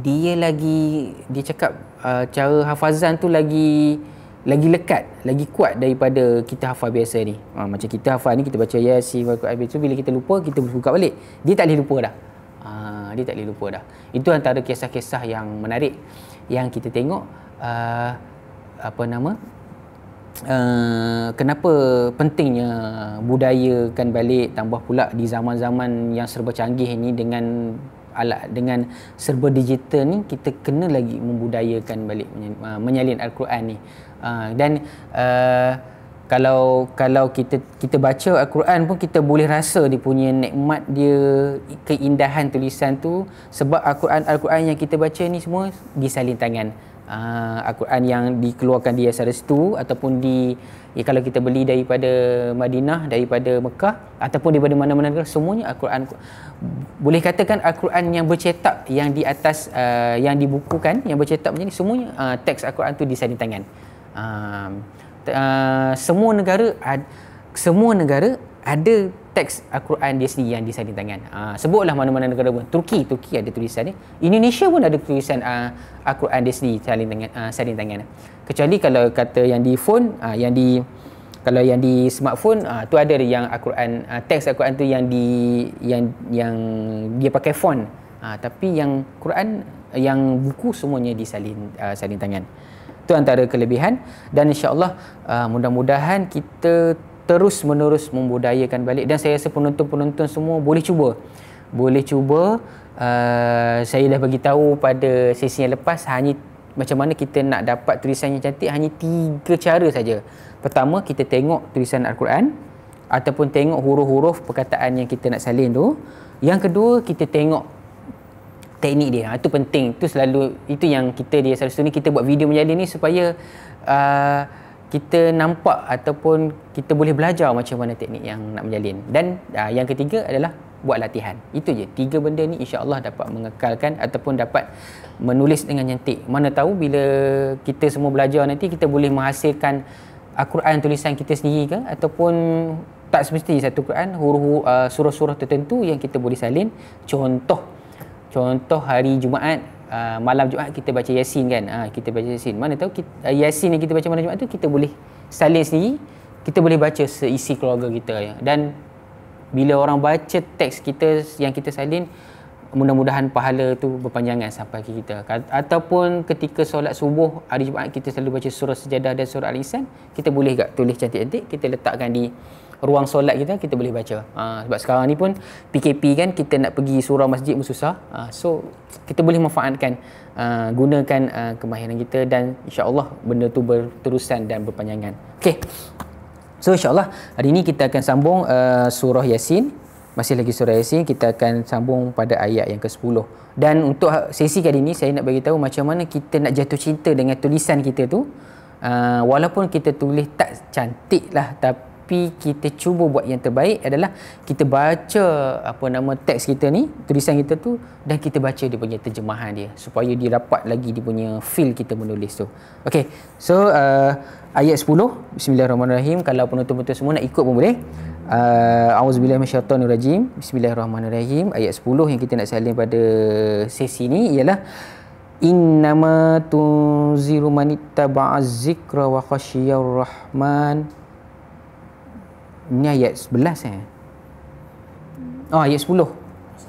dia lagi dia cakap uh, cara hafazan tu lagi lagi lekat lagi kuat daripada kita hafal biasa ni uh, macam kita hafal ni kita baca yasin wa qul tu bila kita lupa kita buka balik dia tak boleh lupa dah uh, dia tak boleh lupa dah itu antara kisah-kisah yang menarik yang kita tengok uh, apa nama Uh, kenapa pentingnya budayakan balik tambah pula di zaman-zaman yang serba canggih ini dengan alat dengan serba digital ni kita kena lagi membudayakan balik uh, menyalin al-Quran ni uh, dan uh, kalau kalau kita kita baca al-Quran pun kita boleh rasa dia punya nikmat dia keindahan tulisan tu sebab al-Quran al-Quran yang kita baca ni semua disalin tangan uh, Al-Quran yang dikeluarkan di SRS itu ataupun di ya, kalau kita beli daripada Madinah, daripada Mekah ataupun daripada mana-mana negara semuanya Al-Quran boleh katakan Al-Quran yang bercetak yang di atas uh, yang dibukukan yang bercetak macam ni semuanya uh, teks Al-Quran tu disanding tangan. Uh, uh, semua negara uh, semua negara ada teks Al-Quran dia sendiri yang disalin tangan. Uh, sebutlah mana-mana negara pun. Turki, Turki ada tulisan ni. Indonesia pun ada tulisan uh, Al-Quran dia sendiri saling tangan, uh, ah, saling tangan. Kecuali kalau kata yang di phone, uh, yang di kalau yang di smartphone uh, tu ada yang Al-Quran uh, teks Al-Quran tu yang di yang yang dia pakai phone. Uh, tapi yang Quran yang buku semuanya disalin uh, saling tangan. Itu antara kelebihan dan insya-Allah uh, mudah-mudahan kita terus menerus membudayakan balik dan saya rasa penonton-penonton semua boleh cuba boleh cuba uh, saya dah bagi tahu pada sesi yang lepas hanya macam mana kita nak dapat tulisan yang cantik hanya tiga cara saja pertama kita tengok tulisan Al-Quran ataupun tengok huruf-huruf perkataan yang kita nak salin tu yang kedua kita tengok teknik dia ha, itu penting itu selalu itu yang kita dia selalu ni kita buat video menyalin ni supaya uh, kita nampak ataupun kita boleh belajar macam mana teknik yang nak menjalin dan uh, yang ketiga adalah buat latihan itu je tiga benda ni Insya Allah dapat mengekalkan ataupun dapat menulis dengan nyentik. mana tahu bila kita semua belajar nanti kita boleh menghasilkan al-Quran ah, tulisan kita sendiri ke ataupun tak semesti satu Quran huruf uh, ah, surah-surah tertentu yang kita boleh salin contoh contoh hari Jumaat uh, malam Jumaat kita baca Yasin kan uh, kita baca Yasin mana tahu kita, uh, Yasin yang kita baca malam Jumaat tu kita boleh salin sendiri kita boleh baca seisi keluarga kita ya. dan bila orang baca teks kita yang kita salin mudah-mudahan pahala tu berpanjangan sampai ke kita ataupun ketika solat subuh hari Jumaat kita selalu baca surah sejadah dan surah al-insan kita boleh juga tulis cantik-cantik kita letakkan di ruang solat kita kita boleh baca ha, sebab sekarang ni pun PKP kan kita nak pergi surau masjid pun susah ha, so kita boleh manfaatkan uh, ha, gunakan uh, kemahiran kita dan insyaAllah benda tu berterusan dan berpanjangan Okay. so insyaAllah hari ni kita akan sambung uh, surah Yasin masih lagi surah Yasin kita akan sambung pada ayat yang ke-10 dan untuk sesi kali ni saya nak bagi tahu macam mana kita nak jatuh cinta dengan tulisan kita tu uh, walaupun kita tulis tak cantik lah tapi tapi kita cuba buat yang terbaik adalah kita baca apa nama teks kita ni tulisan kita tu dan kita baca dia punya terjemahan dia supaya dia dapat lagi dia punya feel kita menulis tu Okay, so uh, ayat 10 bismillahirrahmanirrahim kalau penonton betul semua nak ikut pun boleh uh, auzubillahi minasyaitonirrajim bismillahirrahmanirrahim ayat 10 yang kita nak salin pada sesi ni ialah innamatunziru manittaba'az zikra wa khasyiyar rahman ini ayat 11 eh. Oh ayat 10.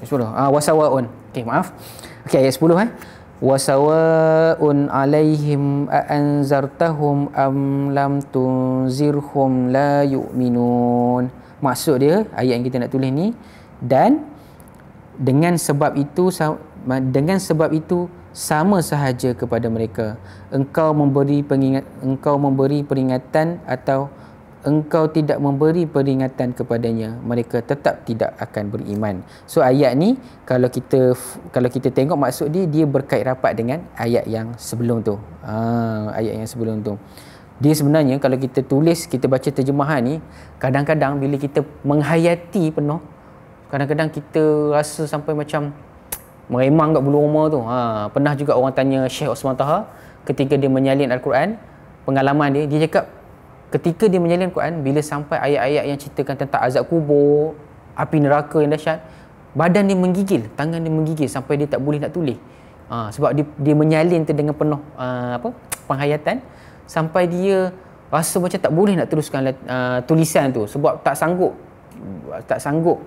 Ayat 10. Ah wasawaun. Okey maaf. Okey ayat 10 eh. Wasawaun alaihim anzartahum am lam tunzirhum la yu'minun. Maksud dia ayat yang kita nak tulis ni dan dengan sebab itu dengan sebab itu sama sahaja kepada mereka engkau memberi pengingat engkau memberi peringatan atau engkau tidak memberi peringatan kepadanya mereka tetap tidak akan beriman so ayat ni kalau kita kalau kita tengok maksud dia dia berkait rapat dengan ayat yang sebelum tu ha, ayat yang sebelum tu dia sebenarnya kalau kita tulis kita baca terjemahan ni kadang-kadang bila kita menghayati penuh kadang-kadang kita rasa sampai macam meremang kat bulu rumah tu ha, pernah juga orang tanya Syekh Osman Taha ketika dia menyalin Al-Quran pengalaman dia dia cakap ketika dia menyalin Quran bila sampai ayat-ayat yang ceritakan tentang azab kubur api neraka yang dahsyat badan dia menggigil tangan dia menggigil sampai dia tak boleh nak tulis ha, sebab dia, dia menyalin tu dengan penuh ha, apa penghayatan sampai dia rasa macam tak boleh nak teruskan uh, tulisan tu sebab tak sanggup tak sanggup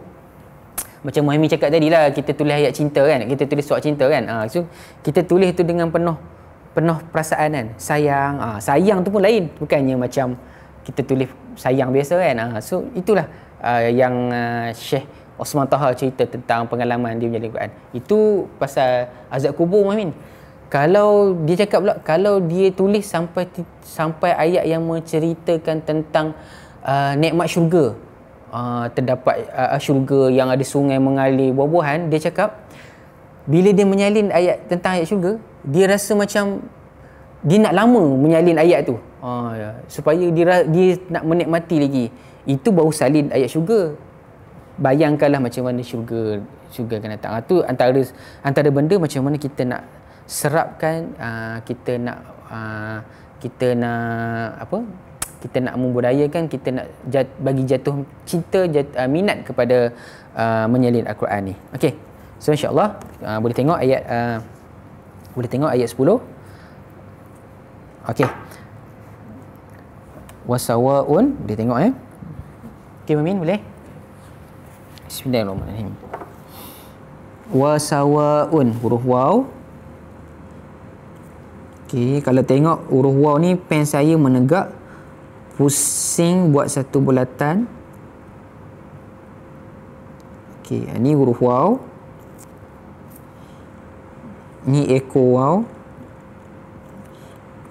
macam Muhammad cakap tadi lah kita tulis ayat cinta kan kita tulis surat cinta kan ha, so kita tulis tu dengan penuh penuh perasaan kan sayang ha, sayang tu pun lain bukannya macam kita tulis sayang biasa kan ha, so itulah uh, yang uh, ah, Syekh Osman Taha cerita tentang pengalaman dia menjadi Quran itu pasal azab kubur Mamin kalau dia cakap pula kalau dia tulis sampai sampai ayat yang menceritakan tentang uh, nikmat syurga uh, terdapat uh, syurga yang ada sungai mengalir buah-buahan dia cakap bila dia menyalin ayat tentang ayat syurga dia rasa macam dia nak lama menyalin ayat tu Oh, ya. Supaya dia, dia nak menikmati lagi. Itu baru salin ayat syurga. Bayangkanlah macam mana syurga syurga kena datang. Itu ha, antara antara benda macam mana kita nak serapkan ha, kita nak kita nak apa? kita nak membudayakan kita nak jat, bagi jatuh cinta jat, uh, minat kepada uh, menyalin al-Quran ni. Okey. So insya-Allah uh, boleh tengok ayat uh, boleh tengok ayat 10. Okey wasawaun boleh tengok eh okey mamin boleh bismillahirrahmanirrahim wasawaun huruf waw okey kalau tengok huruf waw ni pen saya menegak pusing buat satu bulatan okey ini huruf waw ni ekor waw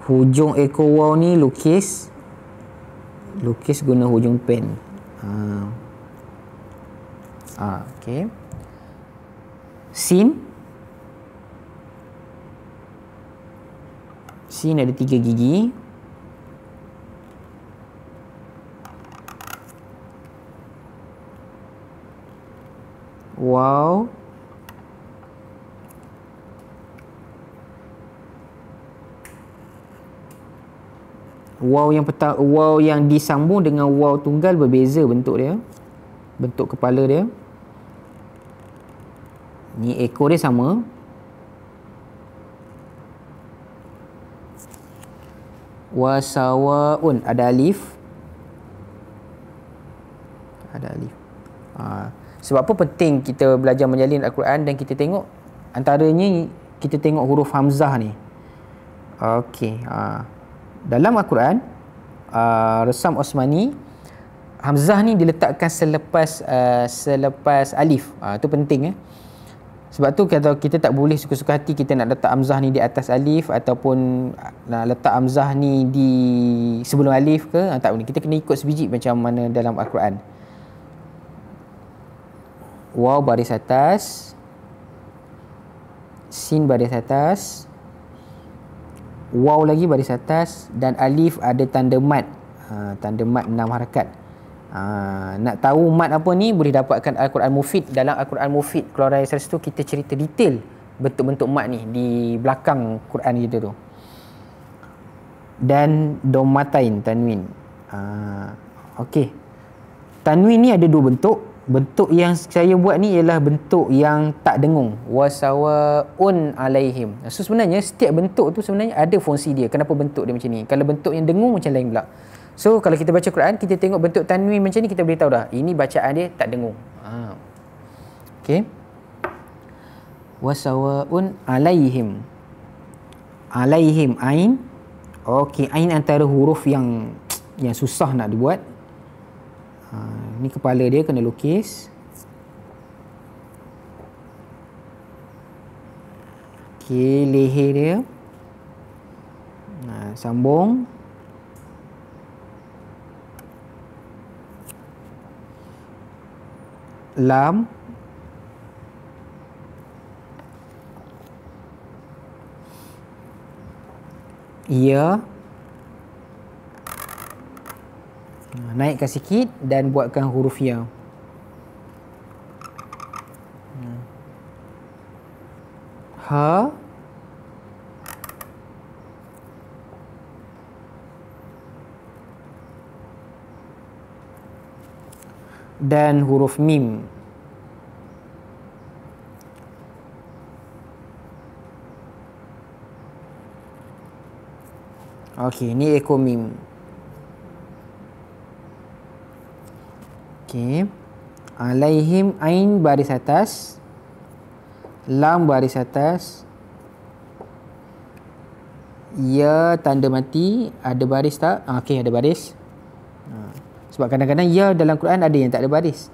hujung ekor waw ni lukis lukis guna hujung pen. Ha. Ha, okay. Sin. Sin ada tiga gigi. Wow. Wow yang petang wow yang disambung dengan wow tunggal berbeza bentuk dia bentuk kepala dia ni ekor dia sama wasawaun ada alif ada alif ha. sebab apa penting kita belajar menjalin Al-Quran dan kita tengok antaranya kita tengok huruf Hamzah ni Okey. Okay. Ha dalam Al-Quran uh, Resam Osmani Hamzah ni diletakkan selepas uh, selepas alif. Ah uh, tu penting eh. Sebab tu kata kita tak boleh suka-suka hati kita nak letak hamzah ni di atas alif ataupun nak letak hamzah ni di sebelum alif ke uh, tak boleh. Kita kena ikut sebiji macam mana dalam al-Quran. Waw baris atas sin baris atas waw lagi baris atas dan alif ada tanda mat. Ha, tanda mat enam harakat. Ha, nak tahu mat apa ni boleh dapatkan Al-Quran Mufid. Dalam Al-Quran Mufid keluar dari seri tu kita cerita detail bentuk-bentuk mat ni di belakang Quran kita tu. Dan domatain tanwin. Ha, Okey. Tanwin ni ada dua bentuk bentuk yang saya buat ni ialah bentuk yang tak dengung wasawaun alaihim so sebenarnya setiap bentuk tu sebenarnya ada fungsi dia kenapa bentuk dia macam ni kalau bentuk yang dengung macam lain pula so kalau kita baca Quran kita tengok bentuk tanwin macam ni kita boleh tahu dah ini bacaan dia tak dengung ha okey wasawaun alaihim alaihim ain Okay ain antara huruf yang yang susah nak dibuat Ha, ni kepala dia kena lukis ok leher dia nah ha, sambung lam ear ya. Ha, naikkan sikit dan buatkan huruf ya. Ha. Dan huruf mim. Okey, ni ekor mim. Okey. Alaihim ah, ain baris atas. Lam baris atas. Ya tanda mati ada baris tak? Ah, okey ada baris. Ah, sebab kadang-kadang ya dalam Quran ada yang tak ada baris.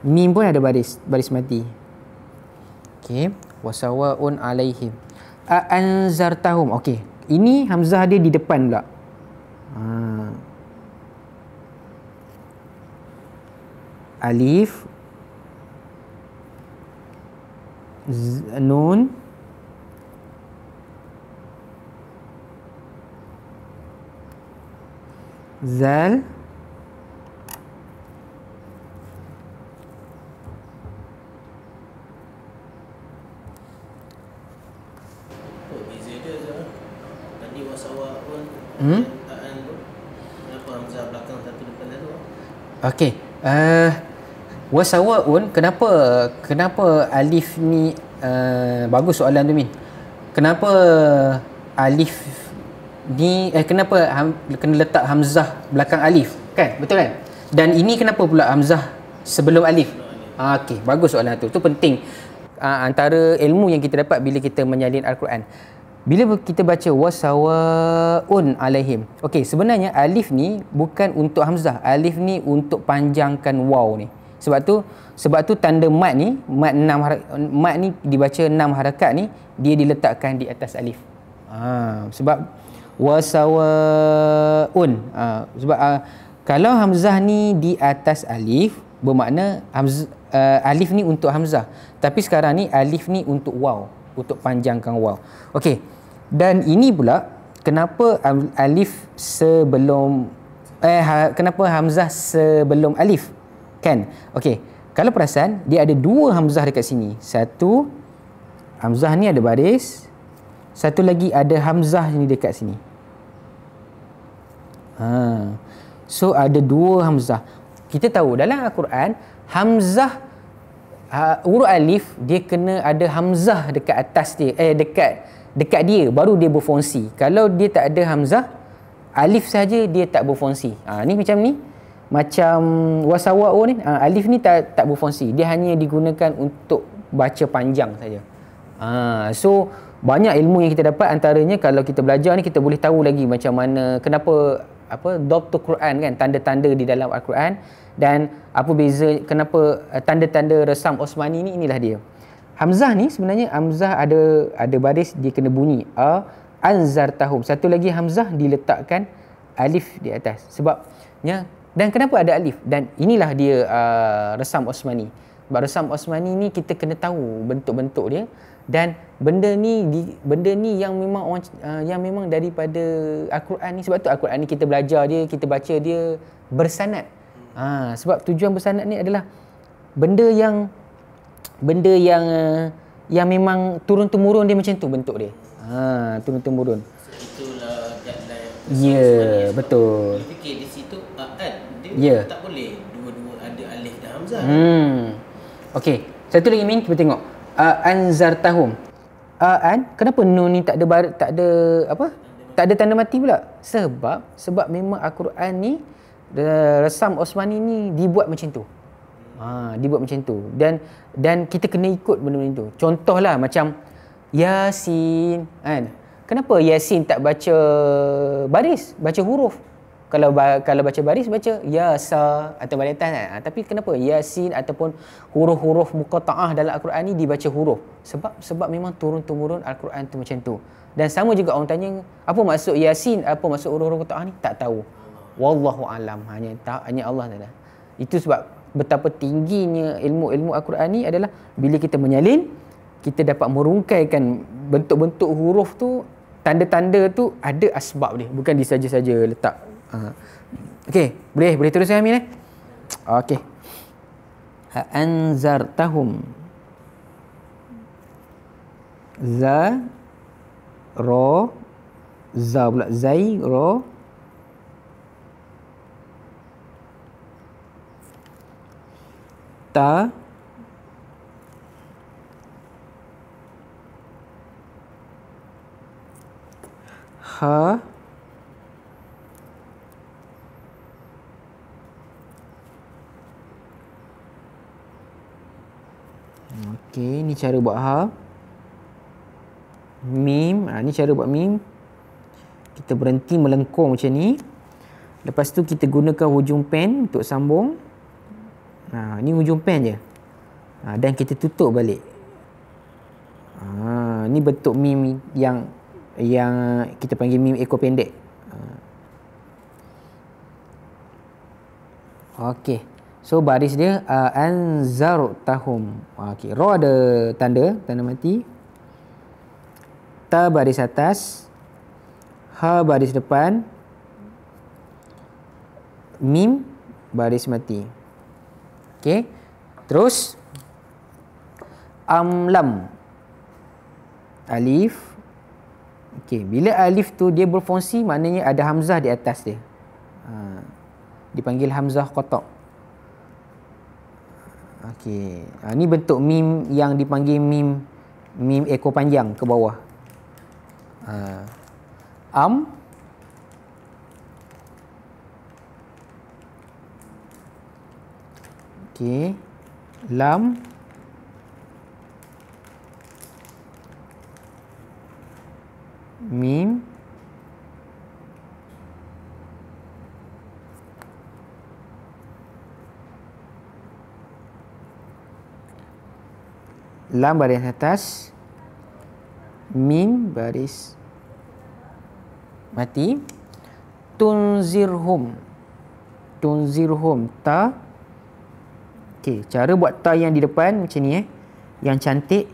Mim pun ada baris, baris mati. Okey, wasawaun alaihim. A anzartahum. Okey, ini hamzah dia di depan pula. Ha. alif Z, nun zal oh, Hmm? Okey. Uh, Wasawaun kenapa kenapa alif ni uh, bagus soalan tu min. Kenapa alif ni eh kenapa ham, kena letak hamzah belakang alif kan? Betul kan? Dan ini kenapa pula hamzah sebelum alif? Ah, Okey, bagus soalan tu. Tu penting uh, antara ilmu yang kita dapat bila kita menyalin al-Quran. Bila kita baca wasawaun alaihim. Okey, sebenarnya alif ni bukan untuk hamzah. Alif ni untuk panjangkan waw ni. Sebab tu sebab tu tanda mat ni mat enam mat ni dibaca enam harakat ni dia diletakkan di atas alif. Ha, sebab wasawun. Ha, ah, sebab ha, kalau hamzah ni di atas alif bermakna hamz, uh, alif ni untuk hamzah. Tapi sekarang ni alif ni untuk waw, untuk panjangkan waw. Okey. Dan ini pula kenapa alif sebelum eh ha, kenapa hamzah sebelum alif? kan okey kalau perasan dia ada dua hamzah dekat sini satu hamzah ni ada baris satu lagi ada hamzah ni dekat sini ha so ada dua hamzah kita tahu dalam al-Quran hamzah ha, huruf alif dia kena ada hamzah dekat atas dia eh dekat dekat dia baru dia berfungsi kalau dia tak ada hamzah alif saja dia tak berfungsi ha ni macam ni macam wasawa'u ni uh, alif ni tak tak berfungsi dia hanya digunakan untuk baca panjang saja uh, so banyak ilmu yang kita dapat antaranya kalau kita belajar ni kita boleh tahu lagi macam mana kenapa apa doptul quran kan tanda-tanda di dalam al-Quran dan apa beza kenapa uh, tanda-tanda resam Osmani ni inilah dia Hamzah ni sebenarnya Hamzah ada ada baris dia kena bunyi a uh, anzartahum satu lagi Hamzah diletakkan alif di atas sebabnya dan kenapa ada alif? Dan inilah dia uh, resam Osmani. Sebab resam Osmani ni kita kena tahu bentuk-bentuk dia. Dan benda ni benda ni yang memang orang, uh, yang memang daripada Al-Quran ni. Sebab tu Al-Quran ni kita belajar dia, kita baca dia bersanat. Ha, sebab tujuan bersanat ni adalah benda yang benda yang uh, yang memang turun temurun dia macam tu bentuk dia. Ha, turun temurun. Ya, yeah, betul. Fikir yeah. tak boleh dua-dua ada alif dan hamzah. Hmm. Okey. Satu lagi min kita tengok. Uh, anzartahum. Uh, an kenapa nun ni tak ada bar- tak ada apa? Tak ada tanda mati pula. Sebab sebab memang Al-Quran ni resam Osmani ni dibuat macam tu. Ha, dibuat macam tu. Dan dan kita kena ikut benda-benda tu. Contohlah macam Yasin kan. Kenapa Yasin tak baca baris, baca huruf? kalau kalau baca baris baca ya sa atau balik atas kan? Ha, tapi kenapa yasin ataupun huruf-huruf muqattaah dalam al-Quran ni dibaca huruf sebab sebab memang turun temurun al-Quran tu macam tu dan sama juga orang tanya apa maksud yasin apa maksud huruf-huruf muqattaah ni tak tahu wallahu alam ha, hanya tak hanya Allah saja itu sebab betapa tingginya ilmu-ilmu al-Quran ni adalah bila kita menyalin kita dapat merungkaikan bentuk-bentuk huruf tu tanda-tanda tu ada asbab dia bukan di saja saja letak Okey, boleh boleh terus ya, Amin eh? Okey. Ha, Anzar tahum. Za ro za pula zai ro ta ha huh? Okey, ni cara buat ha. Mim, ha, ni cara buat mim. Kita berhenti melengkung macam ni. Lepas tu kita gunakan hujung pen untuk sambung. Ha, ni hujung pen je. Ha, dan kita tutup balik. Ha, ni bentuk mim yang yang kita panggil mim ekor pendek. Ha. Okey. So baris dia uh, anzar tahum. Ah, okey, ro ada tanda tanda mati. Ta baris atas. Ha baris depan. Mim baris mati. Okey. Terus amlam alif okey bila alif tu dia berfungsi maknanya ada hamzah di atas dia ha, dipanggil hamzah qata' Okey. Ha, ni bentuk mim yang dipanggil mim mim ekor panjang ke bawah. Ha. Am Okey. Lam Mim. lam baris atas mim baris mati tunzirhum tunzirhum ta okey cara buat ta yang di depan macam ni eh yang cantik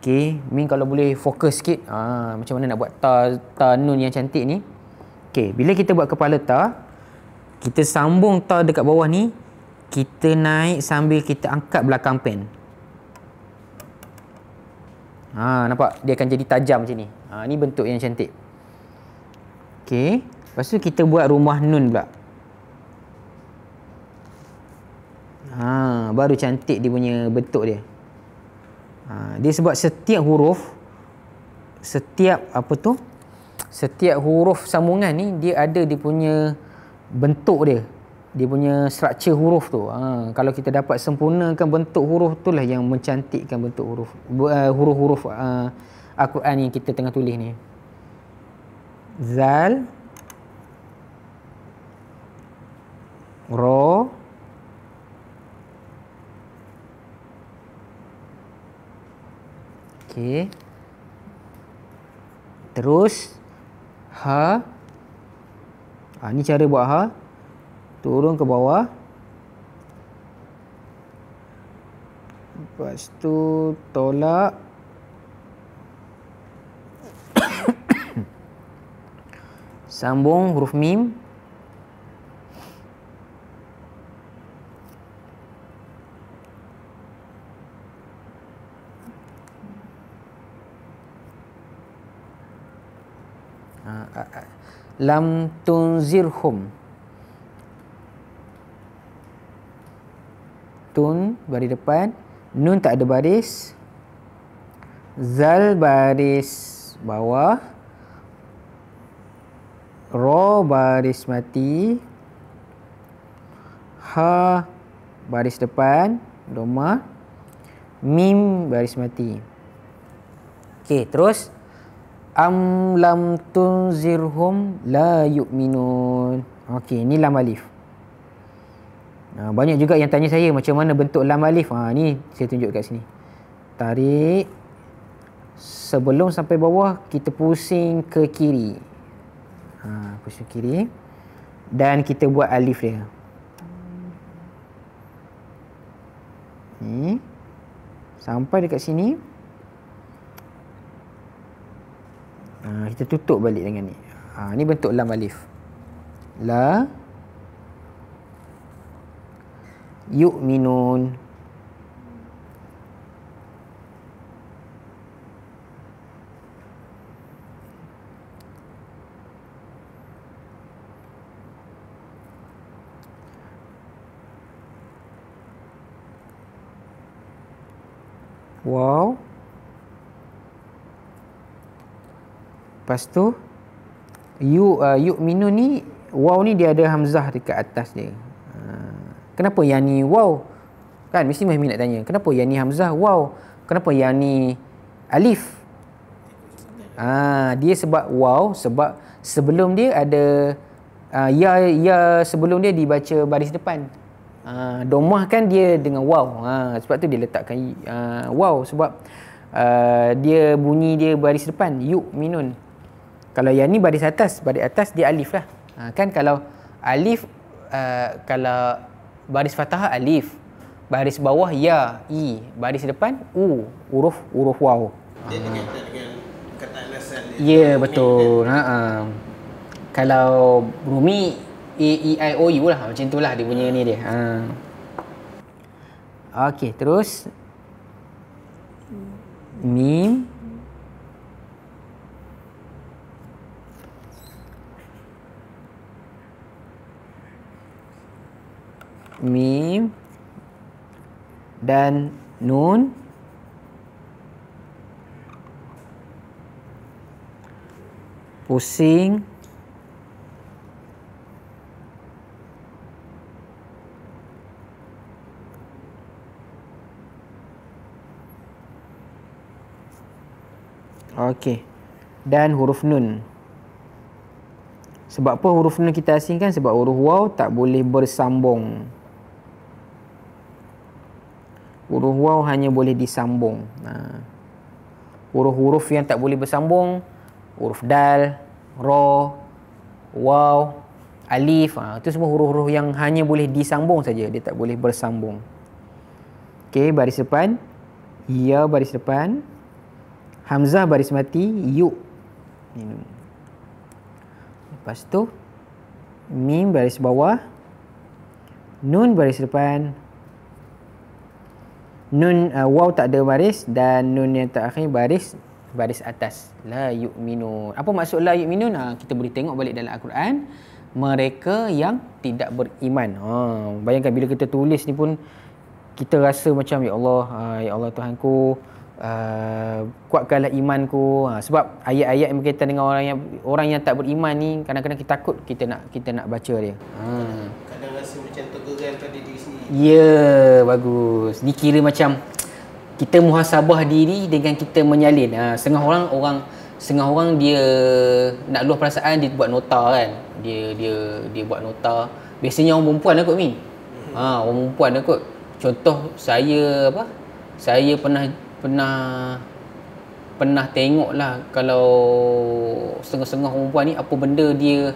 okey mim kalau boleh fokus sikit ah macam mana nak buat ta ta nun yang cantik ni okey bila kita buat kepala ta kita sambung ta dekat bawah ni kita naik sambil kita angkat belakang pen Ha, nampak? Dia akan jadi tajam macam ni. Ha, ni bentuk yang cantik. Okey. Lepas tu kita buat rumah nun pula. Ha, baru cantik dia punya bentuk dia. Ha, dia sebab setiap huruf, setiap apa tu, setiap huruf sambungan ni, dia ada dia punya bentuk dia dia punya structure huruf tu ha, kalau kita dapat sempurnakan bentuk huruf tu lah yang mencantikkan bentuk huruf eh, huruf-huruf uh, uh, Al-Quran yang kita tengah tulis ni Zal Ro Ok Terus Ha Ha ni cara buat ha turun ke bawah lepas tu tolak sambung huruf mim ah, ah, ah. lam tunzirhum Tun baris depan nun tak ada baris zal baris bawah ro baris mati ha baris depan doma mim baris mati okey terus am lam tunzirhum la yu'minun okey ni lam alif Ha, banyak juga yang tanya saya macam mana bentuk lam alif. Ha, ni saya tunjuk kat sini. Tarik. Sebelum sampai bawah, kita pusing ke kiri. Ha, pusing kiri. Dan kita buat alif dia. Ni. Sampai dekat sini. Ha, kita tutup balik dengan ni. Ha, ni bentuk lam alif. La yu'minun Wow. Lepas tu you uh, yu'minu ni wow ni dia ada hamzah dekat atas dia. Kenapa Yani? wow? Kan mesti Muhammad nak tanya. Kenapa Yani Hamzah wow? Kenapa Yani Alif? Ah ha, dia sebab wow sebab sebelum dia ada uh, ya ya sebelum dia dibaca baris depan. Uh, ah, domah kan dia dengan wow uh, Sebab tu dia letakkan uh, wow Sebab uh, dia bunyi dia baris depan Yuk minun Kalau Yani baris atas Baris atas dia alif lah uh, Kan kalau alif uh, Kalau baris fathah alif baris bawah ya i baris depan u huruf huruf waw dia dengan dengan kata dia ya betul ha kalau rumi a e i o u lah macam itulah dia punya ni dia ha okey terus mim mim dan nun pusing okey dan huruf nun sebab apa huruf nun kita asingkan sebab huruf waw tak boleh bersambung huruf waw hanya boleh disambung ha. huruf-huruf yang tak boleh bersambung huruf dal ro waw alif ha, itu semua huruf-huruf yang hanya boleh disambung saja dia tak boleh bersambung okey baris depan ya baris depan hamzah baris mati yu lepas tu mim baris bawah nun baris depan nun uh, waw tak ada baris dan nun yang terakhir baris baris atas la yu'minun apa maksud la yu'minun uh, kita boleh tengok balik dalam al-Quran mereka yang tidak beriman ha bayangkan bila kita tulis ni pun kita rasa macam ya Allah ha, ya Allah Tuhanku Uh, kuatkanlah imanku uh, sebab ayat-ayat yang berkaitan dengan orang yang orang yang tak beriman ni kadang-kadang kita takut kita nak kita nak baca dia. Hmm. Ya, yeah, bagus. Ni kira macam kita muhasabah diri dengan kita menyalin. Ha, setengah orang orang setengah orang dia nak luah perasaan dia buat nota kan. Dia dia dia buat nota. Biasanya orang perempuan lah kot Min. Hmm. Ha, orang perempuan lah Contoh saya apa? Saya pernah pernah pernah tengok lah kalau setengah-setengah perempuan ni apa benda dia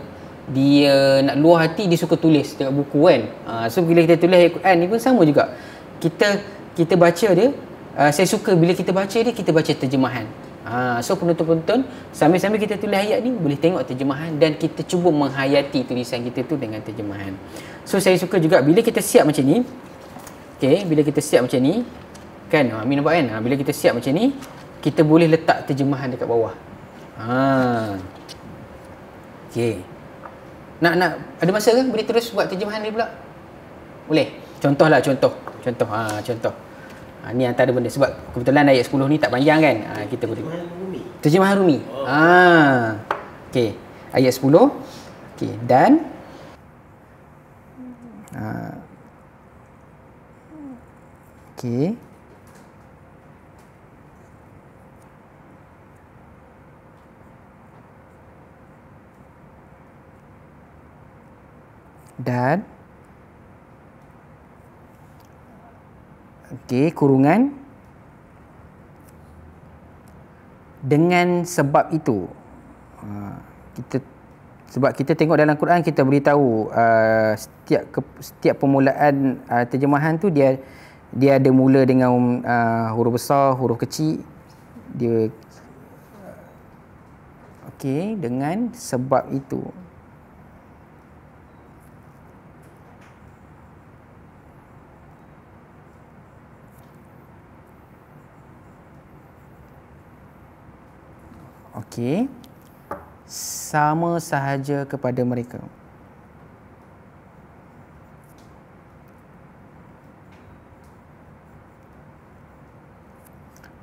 dia nak luah hati dia suka tulis dekat buku kan uh, so bila kita tulis Al-Quran ni pun sama juga kita kita baca dia uh, saya suka bila kita baca dia kita baca terjemahan uh, so penonton-penonton sambil-sambil kita tulis ayat ni boleh tengok terjemahan dan kita cuba menghayati tulisan kita tu dengan terjemahan so saya suka juga bila kita siap macam ni okey bila kita siap macam ni kan Amin nampak kan bila kita siap macam ni kita boleh letak terjemahan dekat bawah ha okey nak nak ada masa ke boleh terus buat terjemahan ni pula boleh contohlah contoh contoh ha contoh ha, ni antara benda sebab kebetulan ayat 10 ni tak panjang kan ha, kita boleh terjemahan rumi terjemahan rumi oh. ha okey ayat 10 okey dan ha okey dan okey kurungan dengan sebab itu ah, kita sebab kita tengok dalam Quran kita beritahu ah, setiap setiap permulaan ah, terjemahan tu dia dia ada mula dengan huruf besar huruf kecil dia okey dengan sebab itu Okey. Sama sahaja kepada mereka.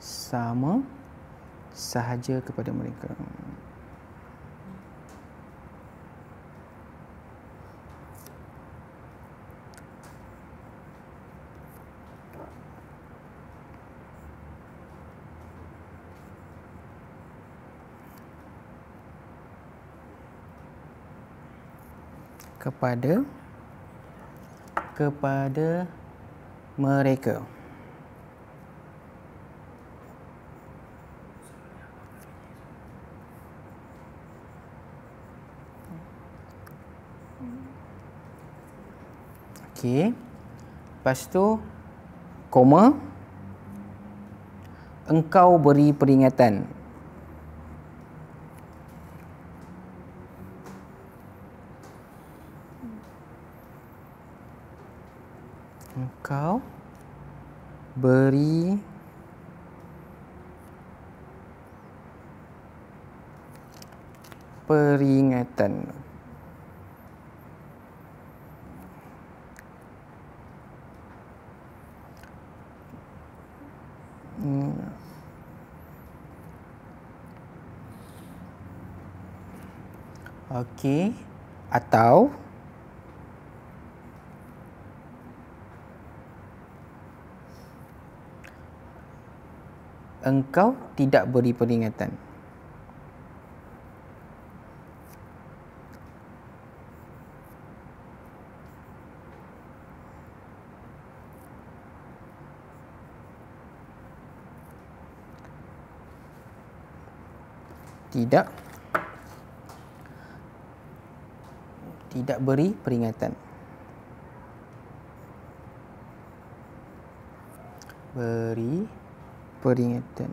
Sama sahaja kepada mereka. kepada kepada mereka. Okey. Lepas tu koma engkau beri peringatan beri peringatan Okey atau engkau tidak beri peringatan. Tidak tidak beri peringatan. Beri peringatan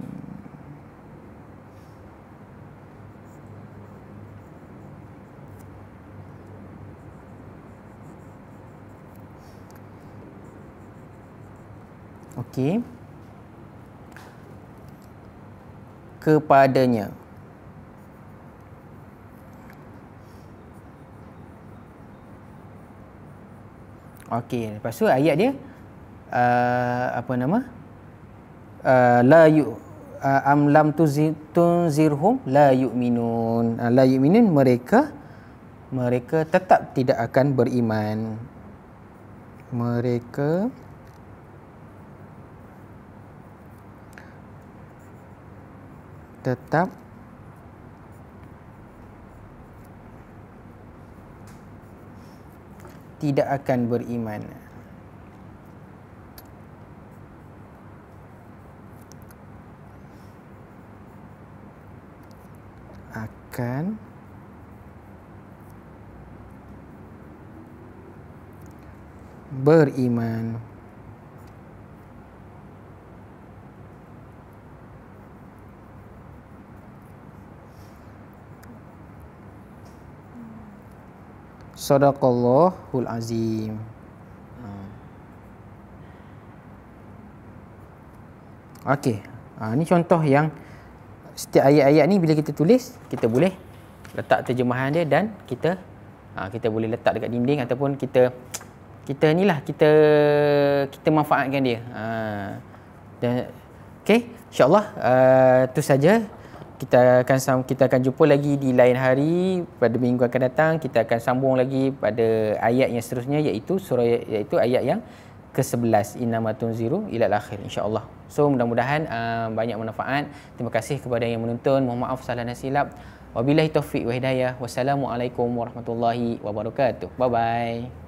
Okey kepadanya Okey, lepas tu ayat dia uh, apa nama? Uh, la yu uh, am lam tunzirhum la yu'minun uh, la yu'minun mereka mereka tetap tidak akan beriman mereka tetap tidak akan beriman tekan beriman Sadaqallahul Azim Okey, ha, ini contoh yang setiap ayat-ayat ni bila kita tulis kita boleh letak terjemahan dia dan kita aa, ha, kita boleh letak dekat dinding ataupun kita kita ni lah kita kita manfaatkan dia. Ha. Dan okey, insya-Allah ha, itu saja kita akan kita akan jumpa lagi di lain hari pada minggu akan datang kita akan sambung lagi pada ayat yang seterusnya iaitu surah iaitu ayat yang ke-11 innamatun ziru ila akhir insyaallah so mudah-mudahan uh, banyak manfaat terima kasih kepada yang menonton mohon maaf salah dan silap wabillahi Taufiq wa hidayah wassalamualaikum warahmatullahi wabarakatuh bye bye